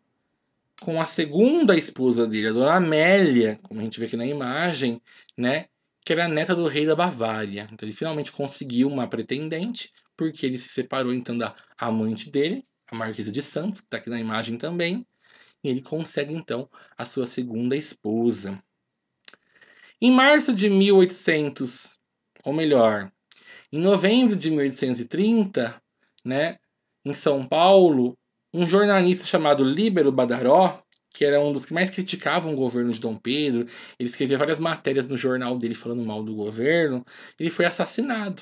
com a segunda esposa dele, a dona Amélia, como a gente vê aqui na imagem, né, que era a neta do rei da Bavária. Então ele finalmente conseguiu uma pretendente, porque ele se separou então da amante dele, a Marquesa de Santos, que está aqui na imagem também, e ele consegue então a sua segunda esposa. Em março de 1800 ou melhor, em novembro de 1830, né, em São Paulo, um jornalista chamado Líbero Badaró, que era um dos que mais criticavam o governo de Dom Pedro, ele escrevia várias matérias no jornal dele falando mal do governo, ele foi assassinado.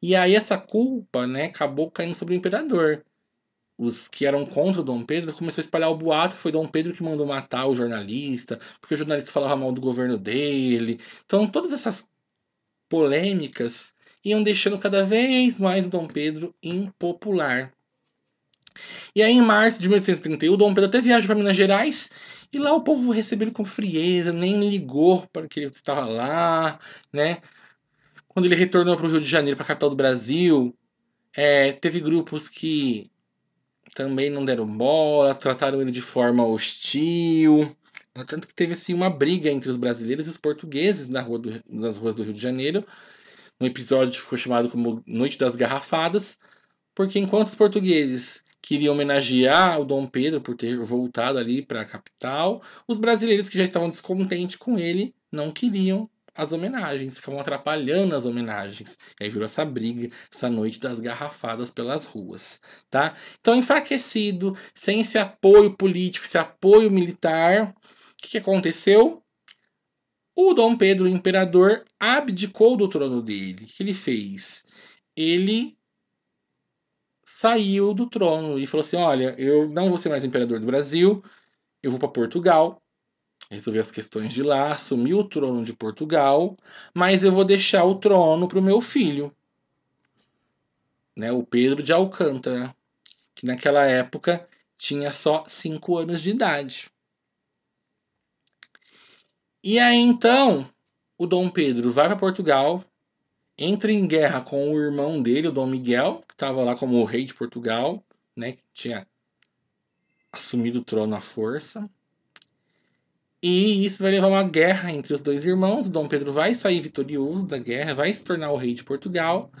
E aí essa culpa, né, acabou caindo sobre o imperador. Os que eram contra Dom Pedro começaram a espalhar o boato que foi Dom Pedro que mandou matar o jornalista, porque o jornalista falava mal do governo dele. Então todas essas polêmicas iam deixando cada vez mais Dom Pedro impopular. E aí, em março de 1831, Dom Pedro até viaja para Minas Gerais e lá o povo recebeu ele com frieza, nem ligou para que ele estava lá, né? Quando ele retornou para o Rio de Janeiro, para a capital do Brasil, é, teve grupos que também não deram bola, trataram ele de forma hostil. Né? Tanto que teve assim, uma briga entre os brasileiros e os portugueses na rua do, nas ruas do Rio de Janeiro. Um episódio que ficou chamado como Noite das Garrafadas, porque enquanto os portugueses queriam homenagear o Dom Pedro por ter voltado ali para a capital, os brasileiros que já estavam descontentes com ele não queriam as homenagens, ficavam atrapalhando as homenagens. E aí virou essa briga, essa noite das garrafadas pelas ruas, tá? Então, enfraquecido, sem esse apoio político, esse apoio militar, que, que aconteceu? O Dom Pedro, o imperador, abdicou do trono dele. O que ele fez? Ele saiu do trono e falou assim: Olha, eu não vou ser mais imperador do Brasil, eu vou para Portugal, resolver as questões de lá, assumir o trono de Portugal, mas eu vou deixar o trono para o meu filho, né, o Pedro de Alcântara, que naquela época tinha só cinco anos de idade. E aí então o Dom Pedro vai para Portugal, entra em guerra com o irmão dele, o Dom Miguel, que estava lá como rei de Portugal, né, que tinha assumido o trono à força. E isso vai levar uma guerra entre os dois irmãos. O Dom Pedro vai sair vitorioso da guerra, vai se tornar o rei de Portugal,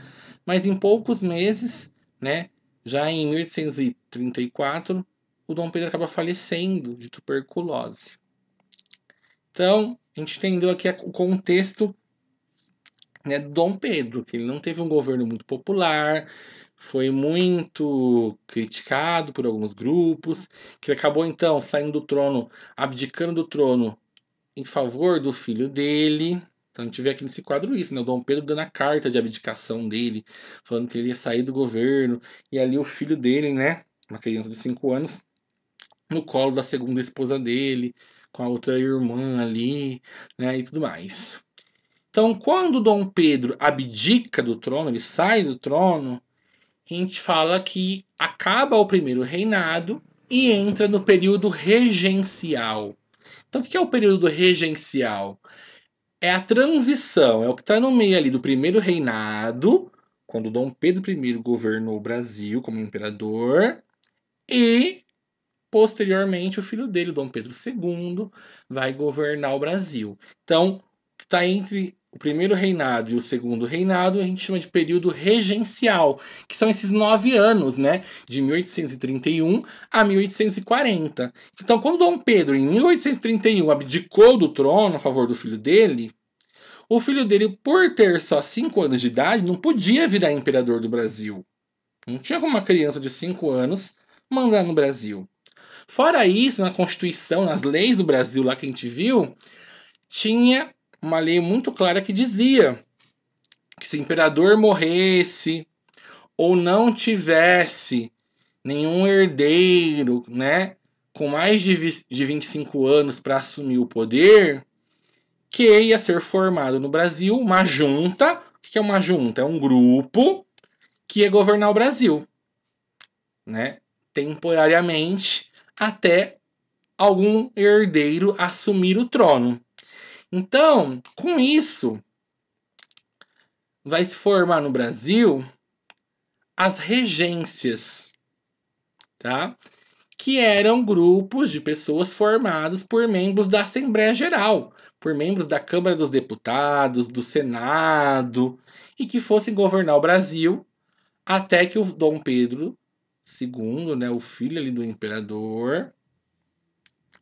mas em poucos meses, né, já em 1834, o Dom Pedro acaba falecendo de tuberculose. Então, a gente entendeu aqui o contexto né, Dom Pedro, que ele não teve um governo muito popular, foi muito criticado por alguns grupos, que ele acabou então saindo do trono, abdicando do trono em favor do filho dele. Então a gente vê aqui nesse quadro isso, né? O Dom Pedro dando a carta de abdicação dele, falando que ele ia sair do governo, e ali o filho dele, né? Uma criança de 5 anos, no colo da segunda esposa dele, com a outra irmã ali, né, e tudo mais. Então, quando Dom Pedro abdica do trono, ele sai do trono, a gente fala que acaba o primeiro reinado e entra no período regencial. Então, o que é o período regencial? É a transição, é o que está no meio ali do primeiro reinado, quando Dom Pedro I governou o Brasil como imperador, e Posteriormente, o filho dele, Dom Pedro II, vai governar o Brasil. Então, está entre o primeiro reinado e o segundo reinado, a gente chama de período regencial, que são esses nove anos, né? De 1831 a 1840. Então, quando Dom Pedro, em 1831, abdicou do trono a favor do filho dele, o filho dele, por ter só cinco anos de idade, não podia virar imperador do Brasil. Não tinha como uma criança de cinco anos mandar no Brasil. Fora isso, na Constituição, nas leis do Brasil lá que a gente viu, tinha uma lei muito clara que dizia que se o imperador morresse ou não tivesse nenhum herdeiro, né, com mais de, de 25 anos para assumir o poder, que ia ser formado no Brasil uma junta. O que é uma junta? É um grupo que ia governar o Brasil, né, temporariamente até algum herdeiro assumir o trono. Então, com isso, vai se formar no Brasil as regências, tá? Que eram grupos de pessoas formados por membros da Assembleia Geral, por membros da Câmara dos Deputados, do Senado, e que fossem governar o Brasil até que o Dom Pedro II, né, o filho ali do imperador,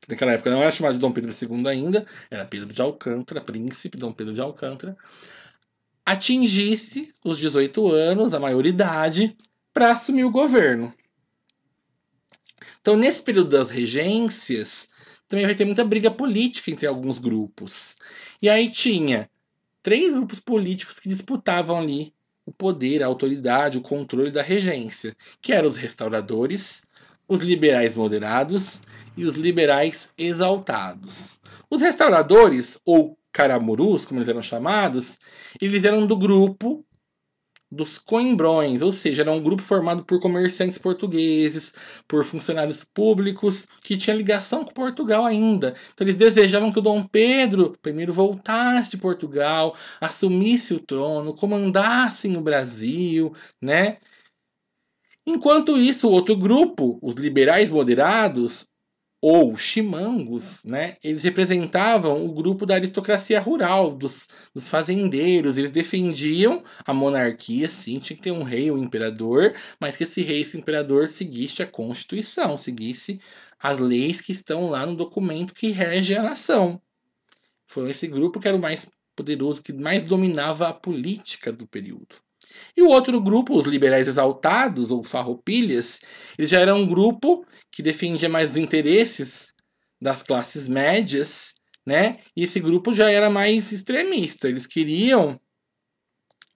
que naquela época não era chamado de Dom Pedro II ainda, era Pedro de Alcântara, príncipe Dom Pedro de Alcântara, atingisse os 18 anos, a maioridade, para assumir o governo. Então, nesse período das regências, também vai ter muita briga política entre alguns grupos. E aí tinha três grupos políticos que disputavam ali o poder, a autoridade, o controle da regência, que eram os restauradores, os liberais moderados e os liberais exaltados. Os restauradores, ou caramurus, como eles eram chamados, eles eram do grupo dos coimbrões, ou seja, era um grupo formado por comerciantes portugueses, por funcionários públicos que tinha ligação com Portugal ainda. Então eles desejavam que o Dom Pedro I voltasse de Portugal, assumisse o trono, comandassem o Brasil, né? Enquanto isso, o outro grupo, os liberais moderados, ou chimangos, né, eles representavam o grupo da aristocracia rural, dos, dos, fazendeiros. Eles defendiam a monarquia, sim, tinha que ter um rei, um imperador, mas que esse rei, esse imperador, seguisse a Constituição, seguisse as leis que estão lá no documento que rege a nação. Foi esse grupo que era o mais poderoso, que mais dominava a política do período. E o outro grupo, os liberais exaltados ou farroupilhas, eles já eram um grupo que defendia mais os interesses das classes médias, né? E esse grupo já era mais extremista. Eles queriam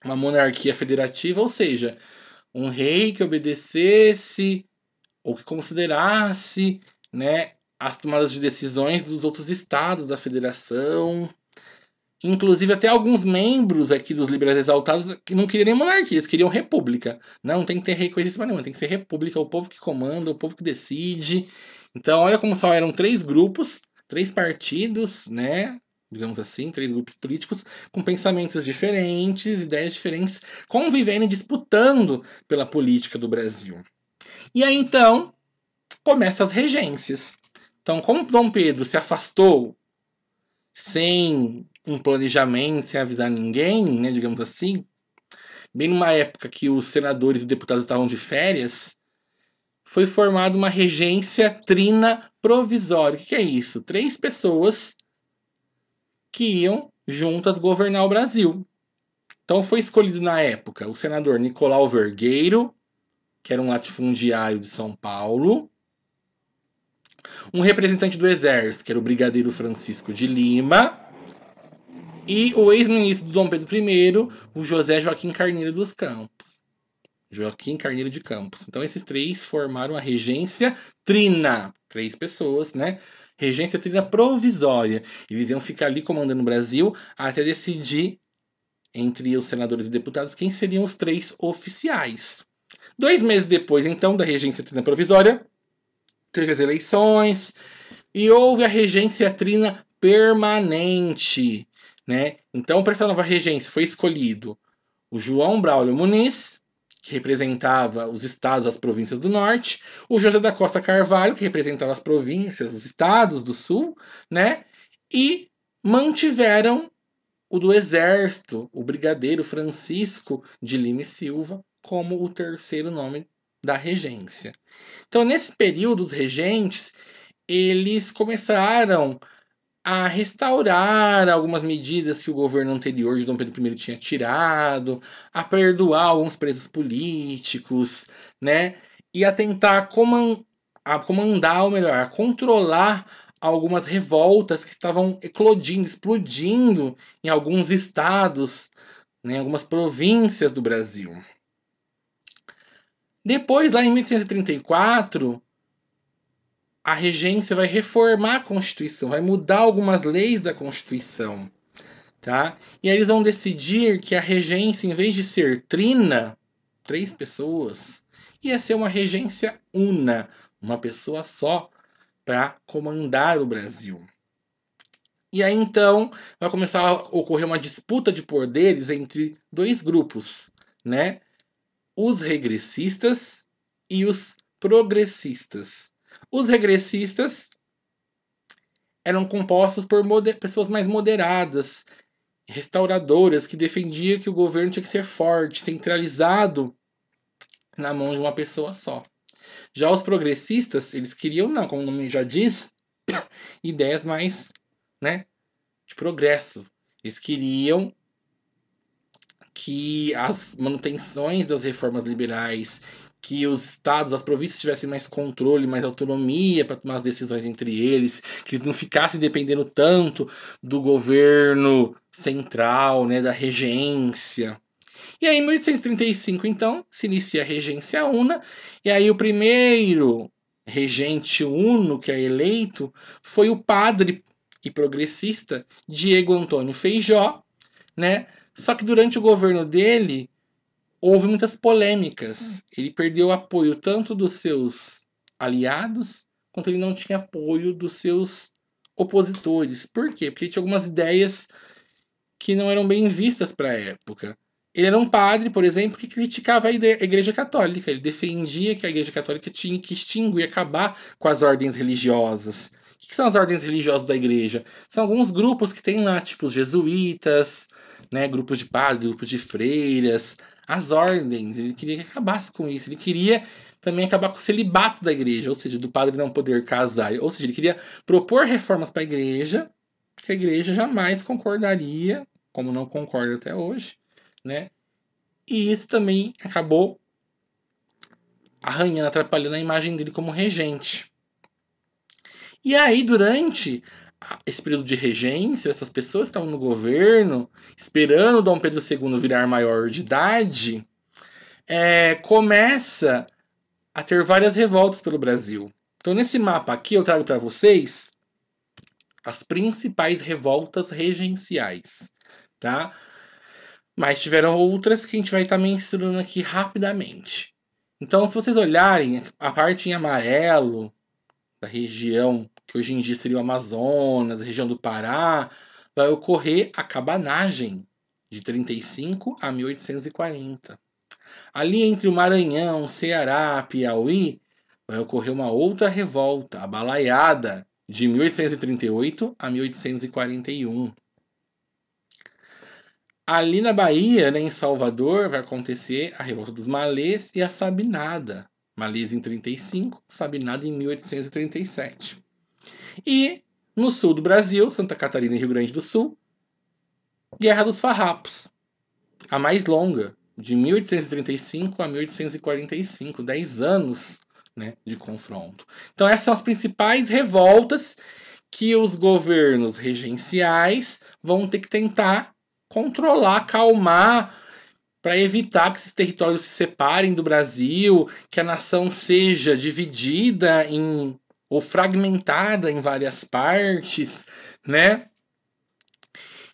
uma monarquia federativa, ou seja, um rei que obedecesse ou que considerasse, né, as tomadas de decisões dos outros estados da federação, Inclusive, até alguns membros aqui dos Liberais Exaltados que não queriam nem monarquia, eles queriam república. Não, não tem que ter rei coisa nenhuma, tem que ser república, o povo que comanda, o povo que decide. Então, olha como só eram três grupos, três partidos, né? Digamos assim, três grupos políticos com pensamentos diferentes, ideias diferentes, convivendo e disputando pela política do Brasil. E aí então começam as regências. Então, como Dom Pedro se afastou sem um planejamento sem avisar ninguém, né, digamos assim, bem numa época que os senadores e deputados estavam de férias, foi formada uma regência trina provisória. O que é isso? Três pessoas que iam juntas governar o Brasil. Então foi escolhido na época o senador Nicolau Vergueiro, que era um latifundiário de São Paulo, um representante do Exército, que era o brigadeiro Francisco de Lima, e o ex-ministro Dom Pedro I, o José Joaquim Carneiro dos Campos. Joaquim Carneiro de Campos. Então esses três formaram a regência trina, três pessoas, né? Regência trina provisória. Eles iam ficar ali comandando o Brasil até decidir entre os senadores e deputados quem seriam os três oficiais. Dois meses depois, então, da regência trina provisória, teve as eleições e houve a regência trina permanente né? Então, para essa nova regência foi escolhido o João Braulio Muniz, que representava os estados das províncias do norte, o José da Costa Carvalho, que representava as províncias, os estados do sul, né? E mantiveram o do exército, o brigadeiro Francisco de Lima e Silva, como o terceiro nome da regência. Então, nesse período, os regentes, eles começaram a restaurar algumas medidas que o governo anterior de Dom Pedro I tinha tirado, a perdoar alguns presos políticos, né? E a tentar coman a comandar, ou melhor, a controlar algumas revoltas que estavam eclodindo, explodindo em alguns estados, né, em algumas províncias do Brasil. Depois, lá em 1834, a regência vai reformar a Constituição, vai mudar algumas leis da Constituição. Tá? E aí eles vão decidir que a regência, em vez de ser trina, três pessoas, ia ser uma regência una, uma pessoa só, para comandar o Brasil. E aí então vai começar a ocorrer uma disputa de poderes entre dois grupos, né? Os regressistas e os progressistas. Os regressistas eram compostos por pessoas mais moderadas, restauradoras, que defendiam que o governo tinha que ser forte, centralizado na mão de uma pessoa só. Já os progressistas, eles queriam, não, como o nome já diz, *coughs* ideias mais né, de progresso. Eles queriam que as manutenções das reformas liberais que os estados, as províncias tivessem mais controle, mais autonomia para tomar as decisões entre eles, que eles não ficassem dependendo tanto do governo central, né, da regência. E aí, em 1835, então, se inicia a regência una, e aí o primeiro regente uno que é eleito foi o padre e progressista Diego Antônio Feijó, né? Só que durante o governo dele, houve muitas polêmicas. Hum. Ele perdeu apoio tanto dos seus aliados, quanto ele não tinha apoio dos seus opositores. Por quê? Porque ele tinha algumas ideias que não eram bem vistas para a época. Ele era um padre, por exemplo, que criticava a Igreja Católica. Ele defendia que a Igreja Católica tinha que extinguir, acabar com as ordens religiosas. O que são as ordens religiosas da Igreja? São alguns grupos que tem lá, tipo os jesuítas, né, grupos de padres, grupos de freiras, as ordens, ele queria que acabasse com isso, ele queria também acabar com o celibato da igreja, ou seja, do padre não poder casar, ou seja, ele queria propor reformas para a igreja que a igreja jamais concordaria, como não concorda até hoje, né? E isso também acabou arranhando, atrapalhando a imagem dele como regente. E aí, durante esse período de regência, essas pessoas estavam no governo, esperando Dom Pedro II virar maior de idade, é, começa a ter várias revoltas pelo Brasil. Então, nesse mapa aqui, eu trago para vocês as principais revoltas regenciais, tá? Mas tiveram outras que a gente vai estar tá mencionando aqui rapidamente. Então, se vocês olharem a parte em amarelo da região que hoje em dia seria o Amazonas, a região do Pará, vai ocorrer a cabanagem de 35 a 1840. Ali entre o Maranhão, Ceará, Piauí, vai ocorrer uma outra revolta, a Balaiada, de 1838 a 1841. Ali na Bahia, né, em Salvador, vai acontecer a Revolta dos Malês e a Sabinada. Malês em 35, Sabinada em 1837. E no sul do Brasil, Santa Catarina e Rio Grande do Sul, Guerra dos Farrapos, a mais longa, de 1835 a 1845, 10 anos né, de confronto. Então, essas são as principais revoltas que os governos regenciais vão ter que tentar controlar, acalmar, para evitar que esses territórios se separem do Brasil, que a nação seja dividida em ou fragmentada em várias partes, né?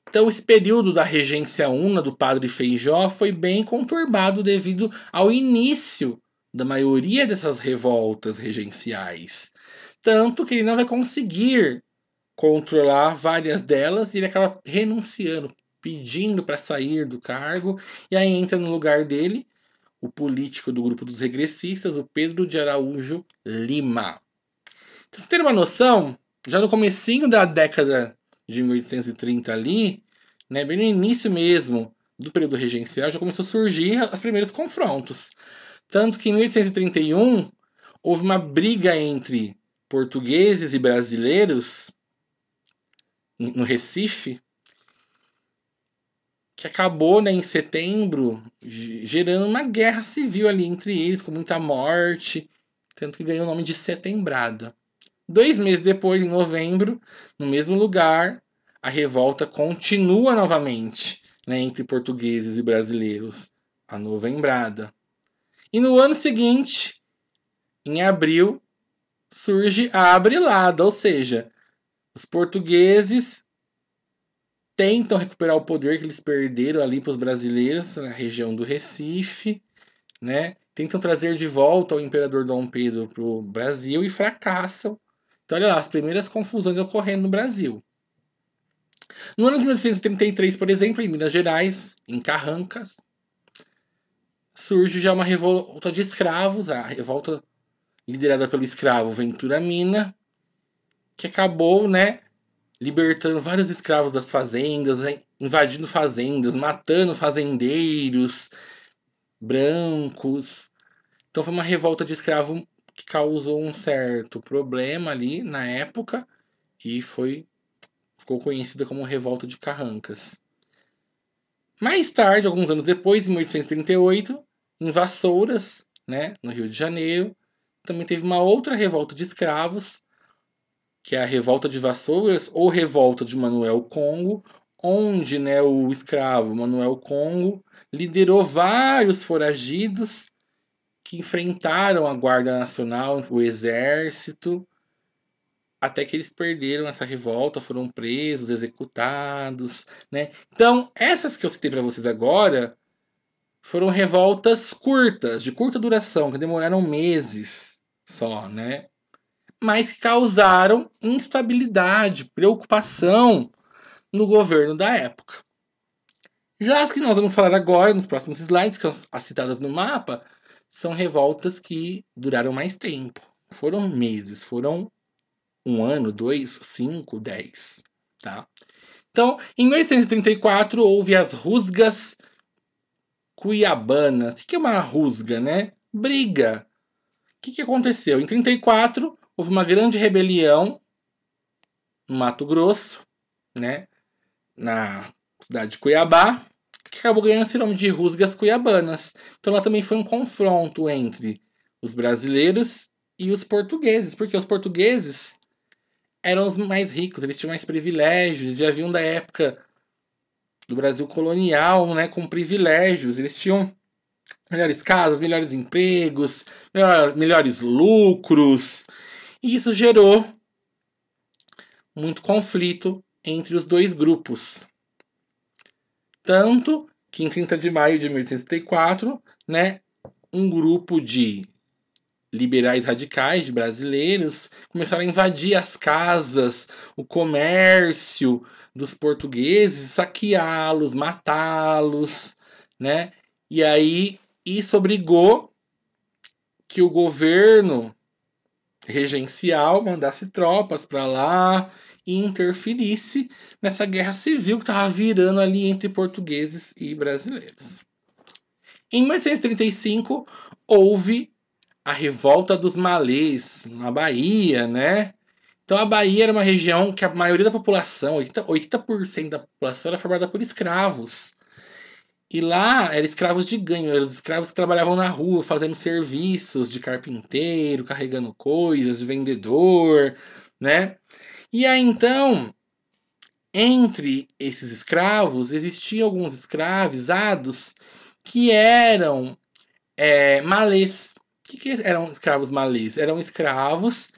Então, esse período da regência una do padre Feijó foi bem conturbado devido ao início da maioria dessas revoltas regenciais. Tanto que ele não vai conseguir controlar várias delas e ele acaba renunciando, pedindo para sair do cargo, e aí entra no lugar dele o político do grupo dos regressistas, o Pedro de Araújo Lima. Pra vocês terem uma noção, já no comecinho da década de 1830 ali, né, bem no início mesmo do período regencial, já começou a surgir os primeiros confrontos. Tanto que em 1831 houve uma briga entre portugueses e brasileiros no Recife, que acabou né, em setembro gerando uma guerra civil ali entre eles, com muita morte, tanto que ganhou o nome de Setembrada. Dois meses depois, em novembro, no mesmo lugar, a revolta continua novamente né, entre portugueses e brasileiros, a novembrada. E no ano seguinte, em abril, surge a Abrilada, ou seja, os portugueses tentam recuperar o poder que eles perderam ali para os brasileiros na região do Recife, né? Tentam trazer de volta o imperador Dom Pedro para o Brasil e fracassam então, olha lá, as primeiras confusões ocorrendo no Brasil. No ano de 1933, por exemplo, em Minas Gerais, em Carrancas, surge já uma revolta de escravos, a revolta liderada pelo escravo Ventura Mina, que acabou, né, libertando vários escravos das fazendas, né, invadindo fazendas, matando fazendeiros brancos. Então foi uma revolta de escravo que causou um certo problema ali na época e foi ficou conhecida como Revolta de Carrancas. Mais tarde, alguns anos depois, em 1838, em Vassouras, né, no Rio de Janeiro, também teve uma outra revolta de escravos, que é a Revolta de Vassouras ou Revolta de Manuel Congo, onde né, o escravo Manuel Congo liderou vários foragidos que enfrentaram a Guarda Nacional, o Exército, até que eles perderam essa revolta, foram presos, executados, né? Então, essas que eu citei para vocês agora foram revoltas curtas, de curta duração, que demoraram meses só, né? Mas que causaram instabilidade, preocupação no governo da época. Já as que nós vamos falar agora, nos próximos slides, que são as citadas no mapa, são revoltas que duraram mais tempo. Foram meses, foram um ano, dois, cinco, dez. Tá? Então, em 1834 houve as rusgas cuiabanas. O que é uma rusga, né? Briga. O que, que aconteceu? Em 34 houve uma grande rebelião no Mato Grosso, né? Na cidade de Cuiabá, que acabou ganhando esse nome de Rusgas Cuiabanas. Então lá também foi um confronto entre os brasileiros e os portugueses, porque os portugueses eram os mais ricos, eles tinham mais privilégios, já vinham da época do Brasil colonial, né, com privilégios, eles tinham melhores casas, melhores empregos, melhor, melhores lucros, e isso gerou muito conflito entre os dois grupos. Tanto que em 30 de maio de 1864, né, um grupo de liberais radicais, de brasileiros, começaram a invadir as casas, o comércio dos portugueses, saqueá-los, matá-los, né? E aí isso obrigou que o governo regencial mandasse tropas para lá interferisse nessa guerra civil que estava virando ali entre portugueses e brasileiros. Em 1835 houve a revolta dos malês na Bahia, né? Então a Bahia era uma região que a maioria da população, 80%, 80 da população, era formada por escravos. E lá eram escravos de ganho, eram os escravos que trabalhavam na rua, fazendo serviços de carpinteiro, carregando coisas, de vendedor, né? E aí então, entre esses escravos, existiam alguns escravizados que eram é, malês. O que, que eram escravos malês? Eram escravos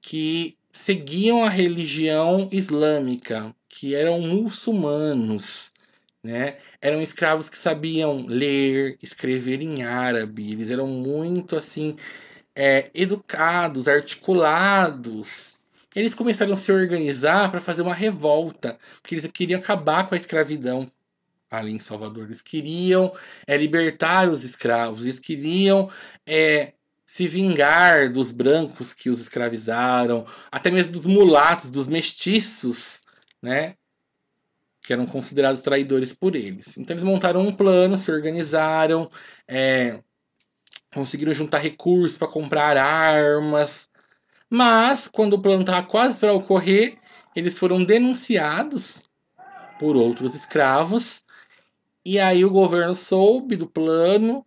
que seguiam a religião islâmica, que eram muçulmanos. Né? Eram escravos que sabiam ler, escrever em árabe, eles eram muito assim é, educados, articulados, eles começaram a se organizar para fazer uma revolta, porque eles queriam acabar com a escravidão ali em Salvador. Eles queriam é, libertar os escravos, eles queriam é, se vingar dos brancos que os escravizaram, até mesmo dos mulatos, dos mestiços, né? Que eram considerados traidores por eles. Então eles montaram um plano, se organizaram, é, conseguiram juntar recursos para comprar armas, mas, quando o plano estava quase para ocorrer, eles foram denunciados por outros escravos. E aí o governo soube do plano,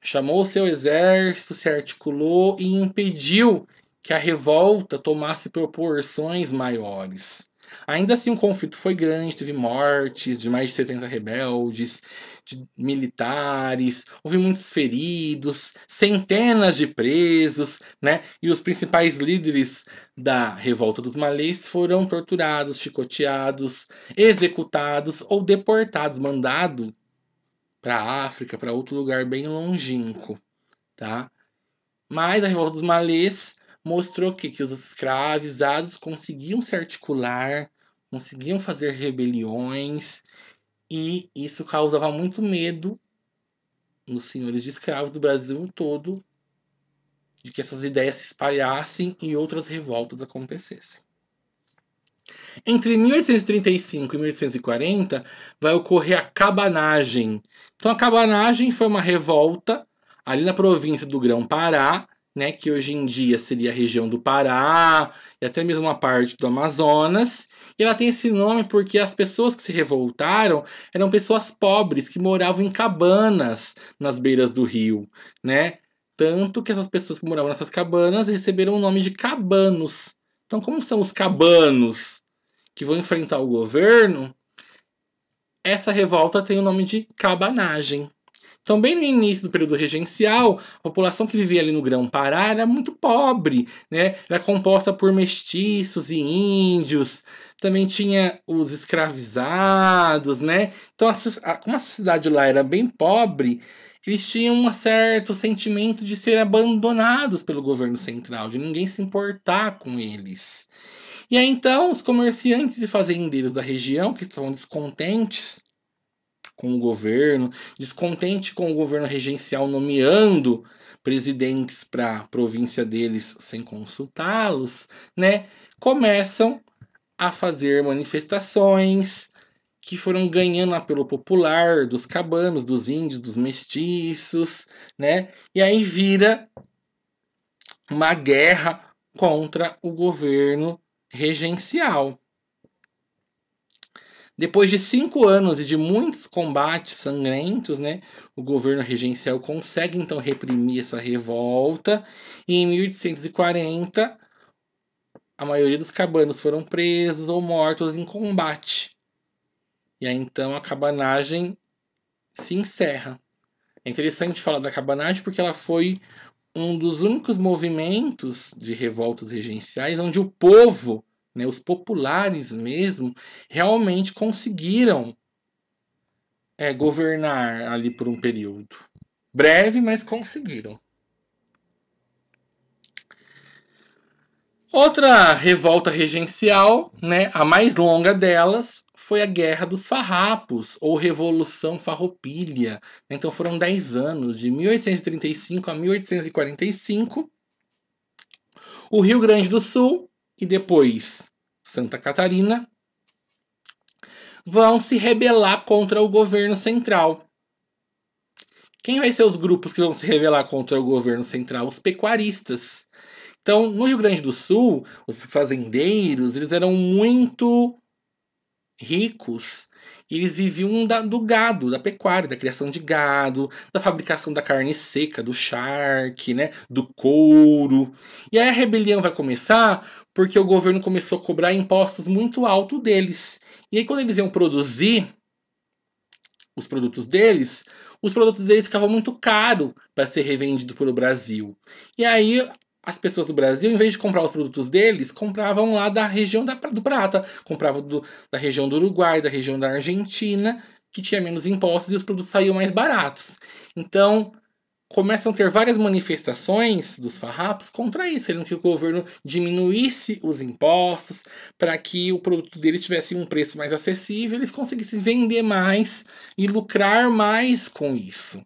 chamou seu exército, se articulou e impediu que a revolta tomasse proporções maiores. Ainda assim, o conflito foi grande, teve mortes de mais de 70 rebeldes, de militares, houve muitos feridos, centenas de presos, né? E os principais líderes da revolta dos malês foram torturados, chicoteados, executados ou deportados, mandado para a África, para outro lugar bem longínquo, tá? Mas a revolta dos malês mostrou que, que os escravizados conseguiam se articular, conseguiam fazer rebeliões, e isso causava muito medo nos senhores de escravos do Brasil todo de que essas ideias se espalhassem e outras revoltas acontecessem. Entre 1835 e 1840 vai ocorrer a cabanagem. Então a cabanagem foi uma revolta ali na província do Grão-Pará né, que hoje em dia seria a região do Pará e até mesmo uma parte do Amazonas. E ela tem esse nome porque as pessoas que se revoltaram eram pessoas pobres que moravam em cabanas nas beiras do rio, né? Tanto que essas pessoas que moravam nessas cabanas receberam o nome de cabanos. Então, como são os cabanos que vão enfrentar o governo? Essa revolta tem o nome de cabanagem. Então, bem no início do período regencial, a população que vivia ali no Grão-Pará era muito pobre, né? Era composta por mestiços e índios, também tinha os escravizados, né? Então, a, a, como a sociedade lá era bem pobre, eles tinham um certo sentimento de ser abandonados pelo governo central, de ninguém se importar com eles. E aí então os comerciantes e fazendeiros da região, que estavam descontentes com o governo, descontente com o governo regencial nomeando presidentes para a província deles sem consultá-los, né? Começam a fazer manifestações que foram ganhando apelo popular dos cabanos, dos índios, dos mestiços, né? E aí vira uma guerra contra o governo regencial. Depois de cinco anos e de muitos combates sangrentos, né, o governo regencial consegue então reprimir essa revolta e em 1840 a maioria dos cabanos foram presos ou mortos em combate. E aí então a cabanagem se encerra. É interessante falar da cabanagem porque ela foi um dos únicos movimentos de revoltas regenciais onde o povo né, os populares mesmo, realmente conseguiram é, governar ali por um período. Breve, mas conseguiram. Outra revolta regencial, né, a mais longa delas, foi a Guerra dos Farrapos, ou Revolução Farroupilha. Então foram 10 anos, de 1835 a 1845. O Rio Grande do Sul e depois Santa Catarina, vão se rebelar contra o governo central. Quem vai ser os grupos que vão se rebelar contra o governo central? Os pecuaristas. Então, no Rio Grande do Sul, os fazendeiros, eles eram muito ricos e eles viviam da, do gado, da pecuária, da criação de gado, da fabricação da carne seca, do charque, né, do couro. E aí a rebelião vai começar porque o governo começou a cobrar impostos muito alto deles. E aí quando eles iam produzir os produtos deles, os produtos deles ficavam muito caros para ser revendido pelo Brasil. E aí as pessoas do Brasil, em vez de comprar os produtos deles, compravam lá da região da, do Prata, compravam do, da região do Uruguai, da região da Argentina, que tinha menos impostos e os produtos saíam mais baratos. Então, começam a ter várias manifestações dos farrapos contra isso, querendo que o governo diminuísse os impostos para que o produto deles tivesse um preço mais acessível, eles conseguissem vender mais e lucrar mais com isso.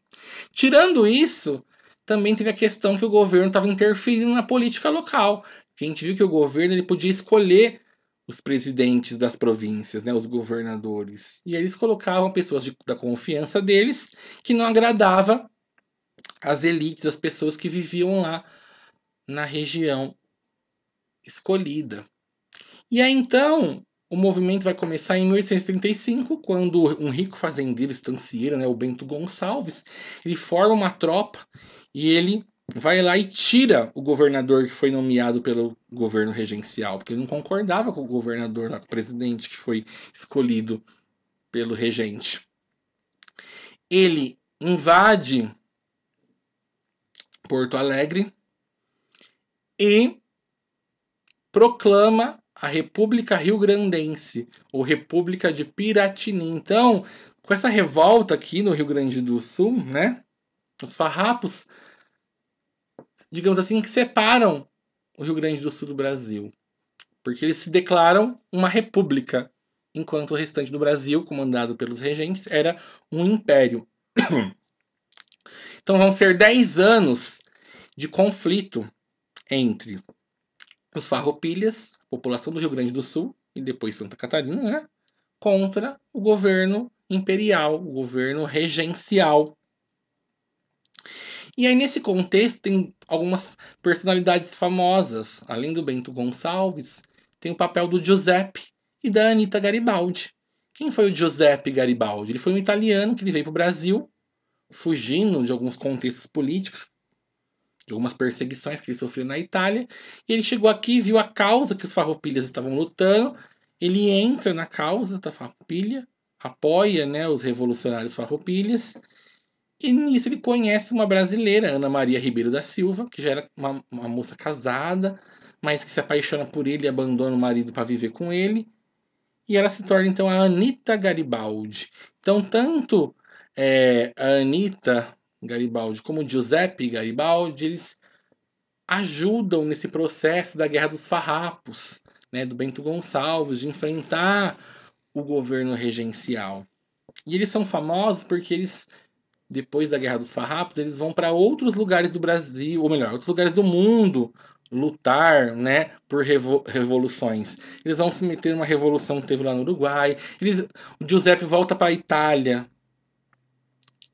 Tirando isso, também teve a questão que o governo estava interferindo na política local. Que a gente viu que o governo ele podia escolher os presidentes das províncias, né, os governadores. E eles colocavam pessoas de, da confiança deles que não agradava as elites, as pessoas que viviam lá na região escolhida. E aí então o movimento vai começar em 1835, quando um rico fazendeiro estancieiro, né, o Bento Gonçalves, ele forma uma tropa e ele vai lá e tira o governador que foi nomeado pelo governo regencial, porque ele não concordava com o governador, com o presidente que foi escolhido pelo regente. Ele invade Porto Alegre e proclama a República Rio Grandense, ou República de Piratini. Então, com essa revolta aqui no Rio Grande do Sul, né? os farrapos, digamos assim, que separam o Rio Grande do Sul do Brasil. Porque eles se declaram uma república, enquanto o restante do Brasil, comandado pelos regentes, era um império. Então vão ser 10 anos de conflito entre os farroupilhas, população do Rio Grande do Sul e depois Santa Catarina, né? contra o governo imperial, o governo regencial e aí, nesse contexto, tem algumas personalidades famosas. Além do Bento Gonçalves, tem o papel do Giuseppe e da Anita Garibaldi. Quem foi o Giuseppe Garibaldi? Ele foi um italiano que ele veio para o Brasil, fugindo de alguns contextos políticos, de algumas perseguições que ele sofreu na Itália. E ele chegou aqui, viu a causa que os farroupilhas estavam lutando. Ele entra na causa da farroupilha, apoia né, os revolucionários farroupilhas e nisso ele conhece uma brasileira, Ana Maria Ribeiro da Silva, que já era uma, uma moça casada, mas que se apaixona por ele e abandona o marido para viver com ele. E ela se torna então a Anita Garibaldi. Então, tanto é, a Anita Garibaldi como Giuseppe Garibaldi, eles ajudam nesse processo da Guerra dos Farrapos, né, do Bento Gonçalves, de enfrentar o governo regencial. E eles são famosos porque eles depois da Guerra dos Farrapos, eles vão para outros lugares do Brasil, ou melhor, outros lugares do mundo, lutar, né, por revo revoluções. Eles vão se meter numa revolução que teve lá no Uruguai. Eles, o Giuseppe volta para a Itália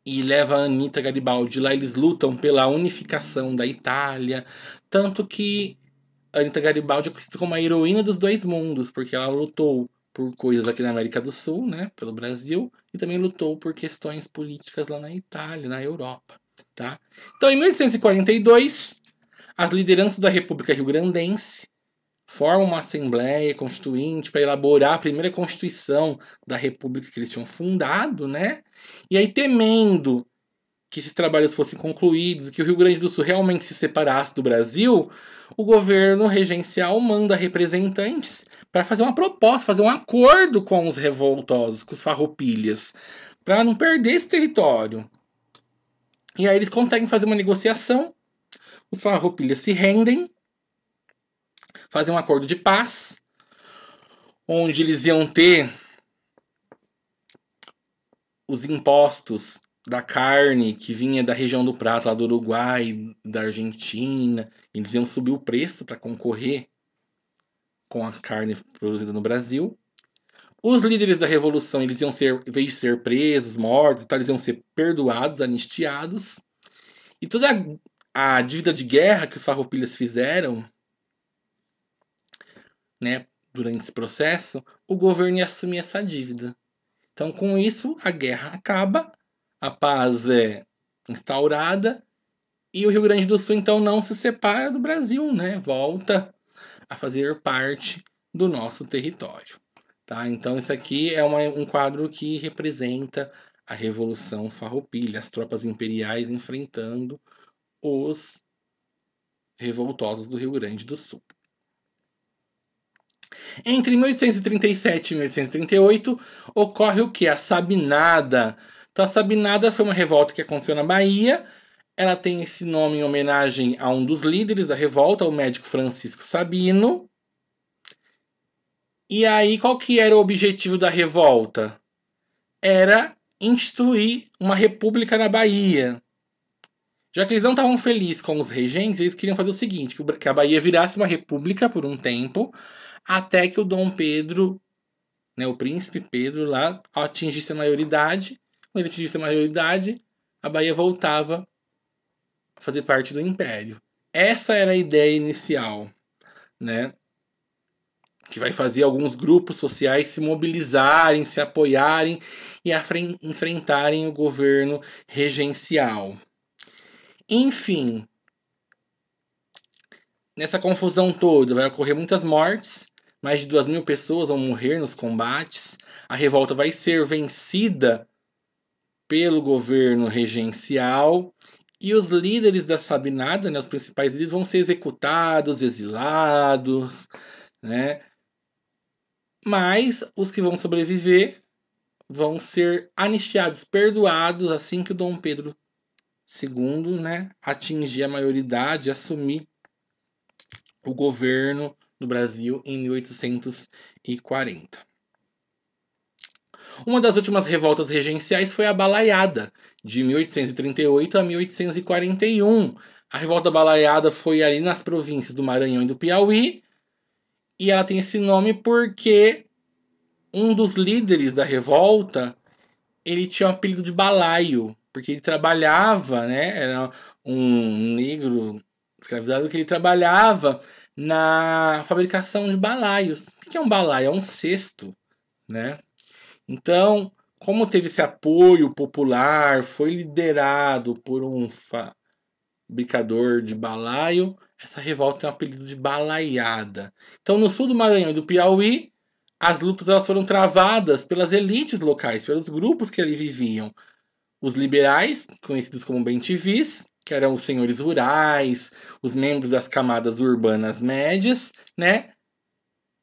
e leva a Anita Garibaldi. Lá eles lutam pela unificação da Itália, tanto que Anita Garibaldi é conhecida como a heroína dos dois mundos, porque ela lutou por coisas aqui na América do Sul, né, pelo Brasil, e também lutou por questões políticas lá na Itália, na Europa, tá? Então, em 1842, as lideranças da República Rio-Grandense formam uma assembleia constituinte para elaborar a primeira constituição da república que eles tinham fundado, né? E aí temendo que esses trabalhos fossem concluídos, que o Rio Grande do Sul realmente se separasse do Brasil, o governo regencial manda representantes para fazer uma proposta, fazer um acordo com os revoltosos, com os farroupilhas, para não perder esse território. E aí eles conseguem fazer uma negociação, os farroupilhas se rendem, fazem um acordo de paz, onde eles iam ter os impostos da carne que vinha da região do Prato, lá do Uruguai, da Argentina eles iam subir o preço para concorrer com a carne produzida no Brasil. Os líderes da revolução, eles iam ser, em vez de ser presos, mortos, tal, eles iam ser perdoados, anistiados. E toda a, a dívida de guerra que os farroupilhas fizeram, né, durante esse processo, o governo ia assumir essa dívida. Então, com isso, a guerra acaba, a paz é instaurada e o Rio Grande do Sul, então, não se separa do Brasil, né? Volta a fazer parte do nosso território. Tá? Então, isso aqui é uma, um quadro que representa a Revolução Farroupilha, as tropas imperiais enfrentando os revoltosos do Rio Grande do Sul. Entre 1837 e 1838 ocorre o que? A Sabinada. Então, a Sabinada foi uma revolta que aconteceu na Bahia ela tem esse nome em homenagem a um dos líderes da revolta, o médico Francisco Sabino. E aí, qual que era o objetivo da revolta? Era instituir uma república na Bahia. Já que eles não estavam felizes com os regentes, eles queriam fazer o seguinte: que a Bahia virasse uma república por um tempo, até que o Dom Pedro, né, o príncipe Pedro lá, atingisse a maioridade. Quando ele atingisse a maioridade, a Bahia voltava fazer parte do império. Essa era a ideia inicial, né? Que vai fazer alguns grupos sociais se mobilizarem, se apoiarem e enfrentarem o governo regencial. Enfim, nessa confusão toda vai ocorrer muitas mortes, mais de duas mil pessoas vão morrer nos combates. A revolta vai ser vencida pelo governo regencial e os líderes da Sabinada, né, os principais líderes, vão ser executados, exilados, né? Mas os que vão sobreviver vão ser anistiados, perdoados assim que o Dom Pedro II né, atingir a maioridade, assumir o governo do Brasil em 1840. Uma das últimas revoltas regenciais foi a Balaiada, de 1838 a 1841. A revolta balaiada foi ali nas províncias do Maranhão e do Piauí. E ela tem esse nome porque um dos líderes da revolta, ele tinha o um apelido de Balaio, porque ele trabalhava, né, era um negro escravizado que ele trabalhava na fabricação de balaios. O que é um balaio? É um cesto, né? Então, como teve esse apoio popular, foi liderado por um fabricador de balaio, essa revolta tem o um apelido de balaiada. Então, no sul do Maranhão e do Piauí, as lutas elas foram travadas pelas elites locais, pelos grupos que ali viviam. Os liberais, conhecidos como bentivis, que eram os senhores rurais, os membros das camadas urbanas médias, né?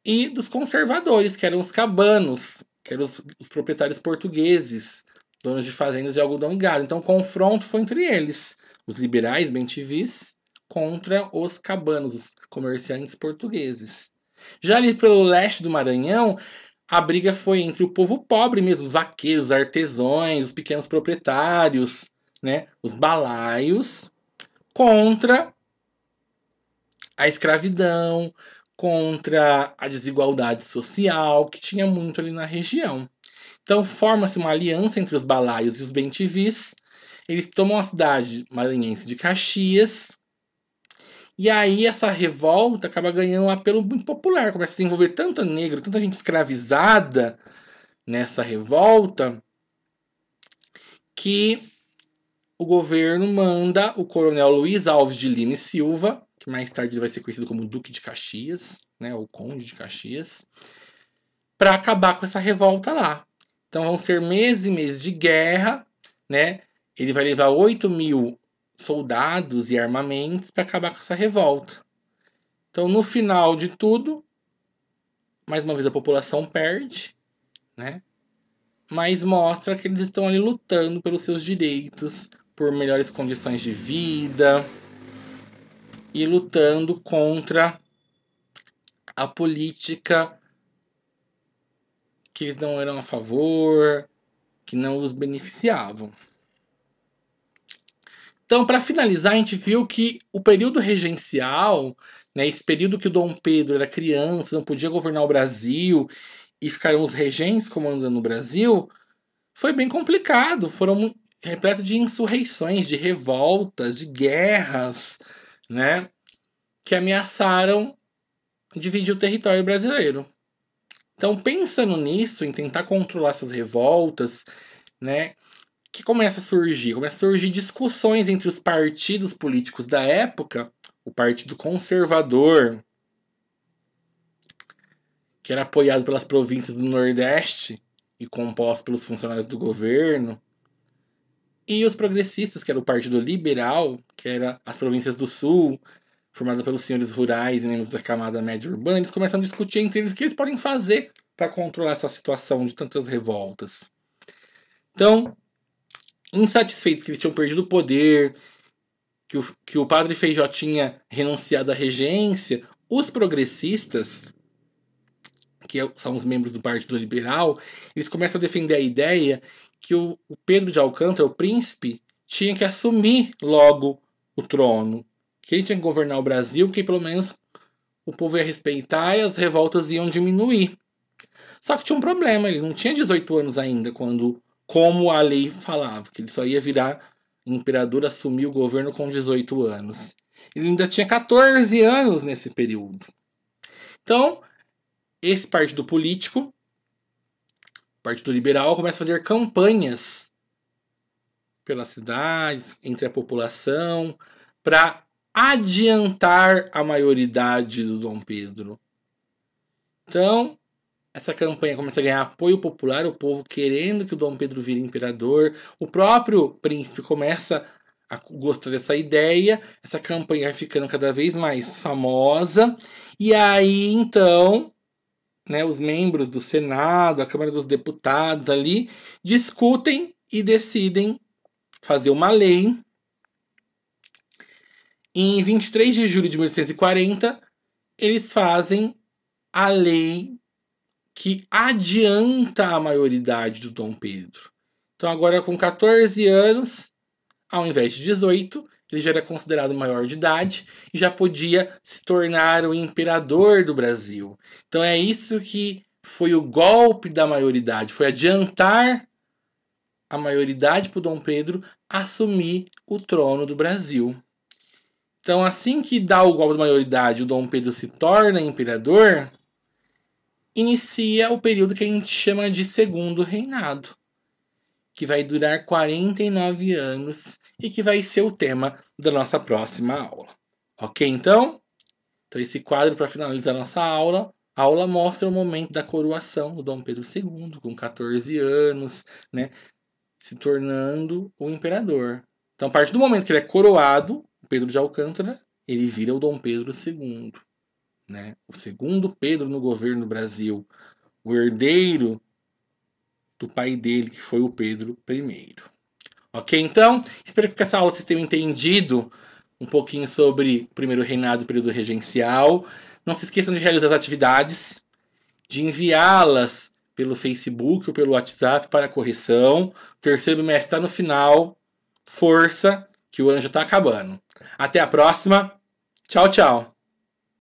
E dos conservadores, que eram os cabanos, que eram os, os proprietários portugueses, donos de fazendas de algodão e gado. Então o confronto foi entre eles, os liberais bentivis contra os cabanos, os comerciantes portugueses. Já ali pelo leste do Maranhão, a briga foi entre o povo pobre mesmo, os vaqueiros, os artesões, os pequenos proprietários, né, os balaios, contra a escravidão, contra a desigualdade social que tinha muito ali na região. Então forma-se uma aliança entre os balaios e os bentivis. Eles tomam a cidade maranhense de Caxias. E aí essa revolta acaba ganhando um apelo muito popular. Começa a se envolver tanto negro, tanta gente escravizada nessa revolta que o governo manda o coronel Luiz Alves de Lima e Silva que mais tarde vai ser conhecido como Duque de Caxias, né, ou Conde de Caxias, para acabar com essa revolta lá. Então vão ser meses e meses de guerra, né? Ele vai levar 8 mil soldados e armamentos para acabar com essa revolta. Então, no final de tudo, mais uma vez a população perde, né? Mas mostra que eles estão ali lutando pelos seus direitos, por melhores condições de vida, e lutando contra a política que eles não eram a favor, que não os beneficiavam. Então, para finalizar, a gente viu que o período regencial, né, esse período que o Dom Pedro era criança, não podia governar o Brasil e ficaram os regentes comandando o Brasil, foi bem complicado. Foram repleto de insurreições, de revoltas, de guerras né, que ameaçaram dividir o território brasileiro. Então, pensando nisso, em tentar controlar essas revoltas, né, que começa a surgir? Começa a surgir discussões entre os partidos políticos da época, o Partido Conservador, que era apoiado pelas províncias do Nordeste e composto pelos funcionários do governo, e os progressistas, que era o Partido Liberal, que era as províncias do Sul, formada pelos senhores rurais e membros da camada média urbana, eles começam a discutir entre eles o que eles podem fazer para controlar essa situação de tantas revoltas. Então, insatisfeitos que eles tinham perdido o poder, que o, que o padre Feijó tinha renunciado à regência, os progressistas, que é são os membros do Partido Liberal, eles começam a defender a ideia que o Pedro de Alcântara, o príncipe, tinha que assumir logo o trono. Que ele tinha que governar o Brasil, que pelo menos o povo ia respeitar e as revoltas iam diminuir. Só que tinha um problema, ele não tinha 18 anos ainda quando como a lei falava, que ele só ia virar imperador assumir o governo com 18 anos. Ele ainda tinha 14 anos nesse período. Então, esse partido político Partido Liberal começa a fazer campanhas pelas cidades, entre a população, para adiantar a maioridade do Dom Pedro. Então, essa campanha começa a ganhar apoio popular, o povo querendo que o Dom Pedro vire imperador. O próprio príncipe começa a gostar dessa ideia, essa campanha vai ficando cada vez mais famosa. E aí, então, né, os membros do Senado, a Câmara dos Deputados ali, discutem e decidem fazer uma lei. Em 23 de julho de 1840, eles fazem a lei que adianta a maioridade do Dom Pedro. Então, agora com 14 anos, ao invés de 18, ele já era considerado maior de idade e já podia se tornar o imperador do Brasil. Então é isso que foi o golpe da maioridade, foi adiantar a maioridade para Dom Pedro assumir o trono do Brasil. Então, assim que dá o golpe da maioridade, o Dom Pedro se torna imperador, inicia o período que a gente chama de segundo reinado, que vai durar 49 anos e que vai ser o tema da nossa próxima aula. Ok, então? Então, esse quadro, para finalizar nossa aula, a aula mostra o momento da coroação do Dom Pedro II, com 14 anos, né, se tornando o imperador. Então, a partir do momento que ele é coroado, Pedro de Alcântara, ele vira o Dom Pedro II. Né? O segundo Pedro no governo do Brasil, o herdeiro do pai dele, que foi o Pedro I. Ok? Então, espero que com essa aula vocês tenham entendido um pouquinho sobre o primeiro reinado e o período regencial. Não se esqueçam de realizar as atividades, de enviá-las pelo Facebook ou pelo WhatsApp para correção. O terceiro bimestre está no final. Força, que o anjo está acabando. Até a próxima. Tchau, tchau.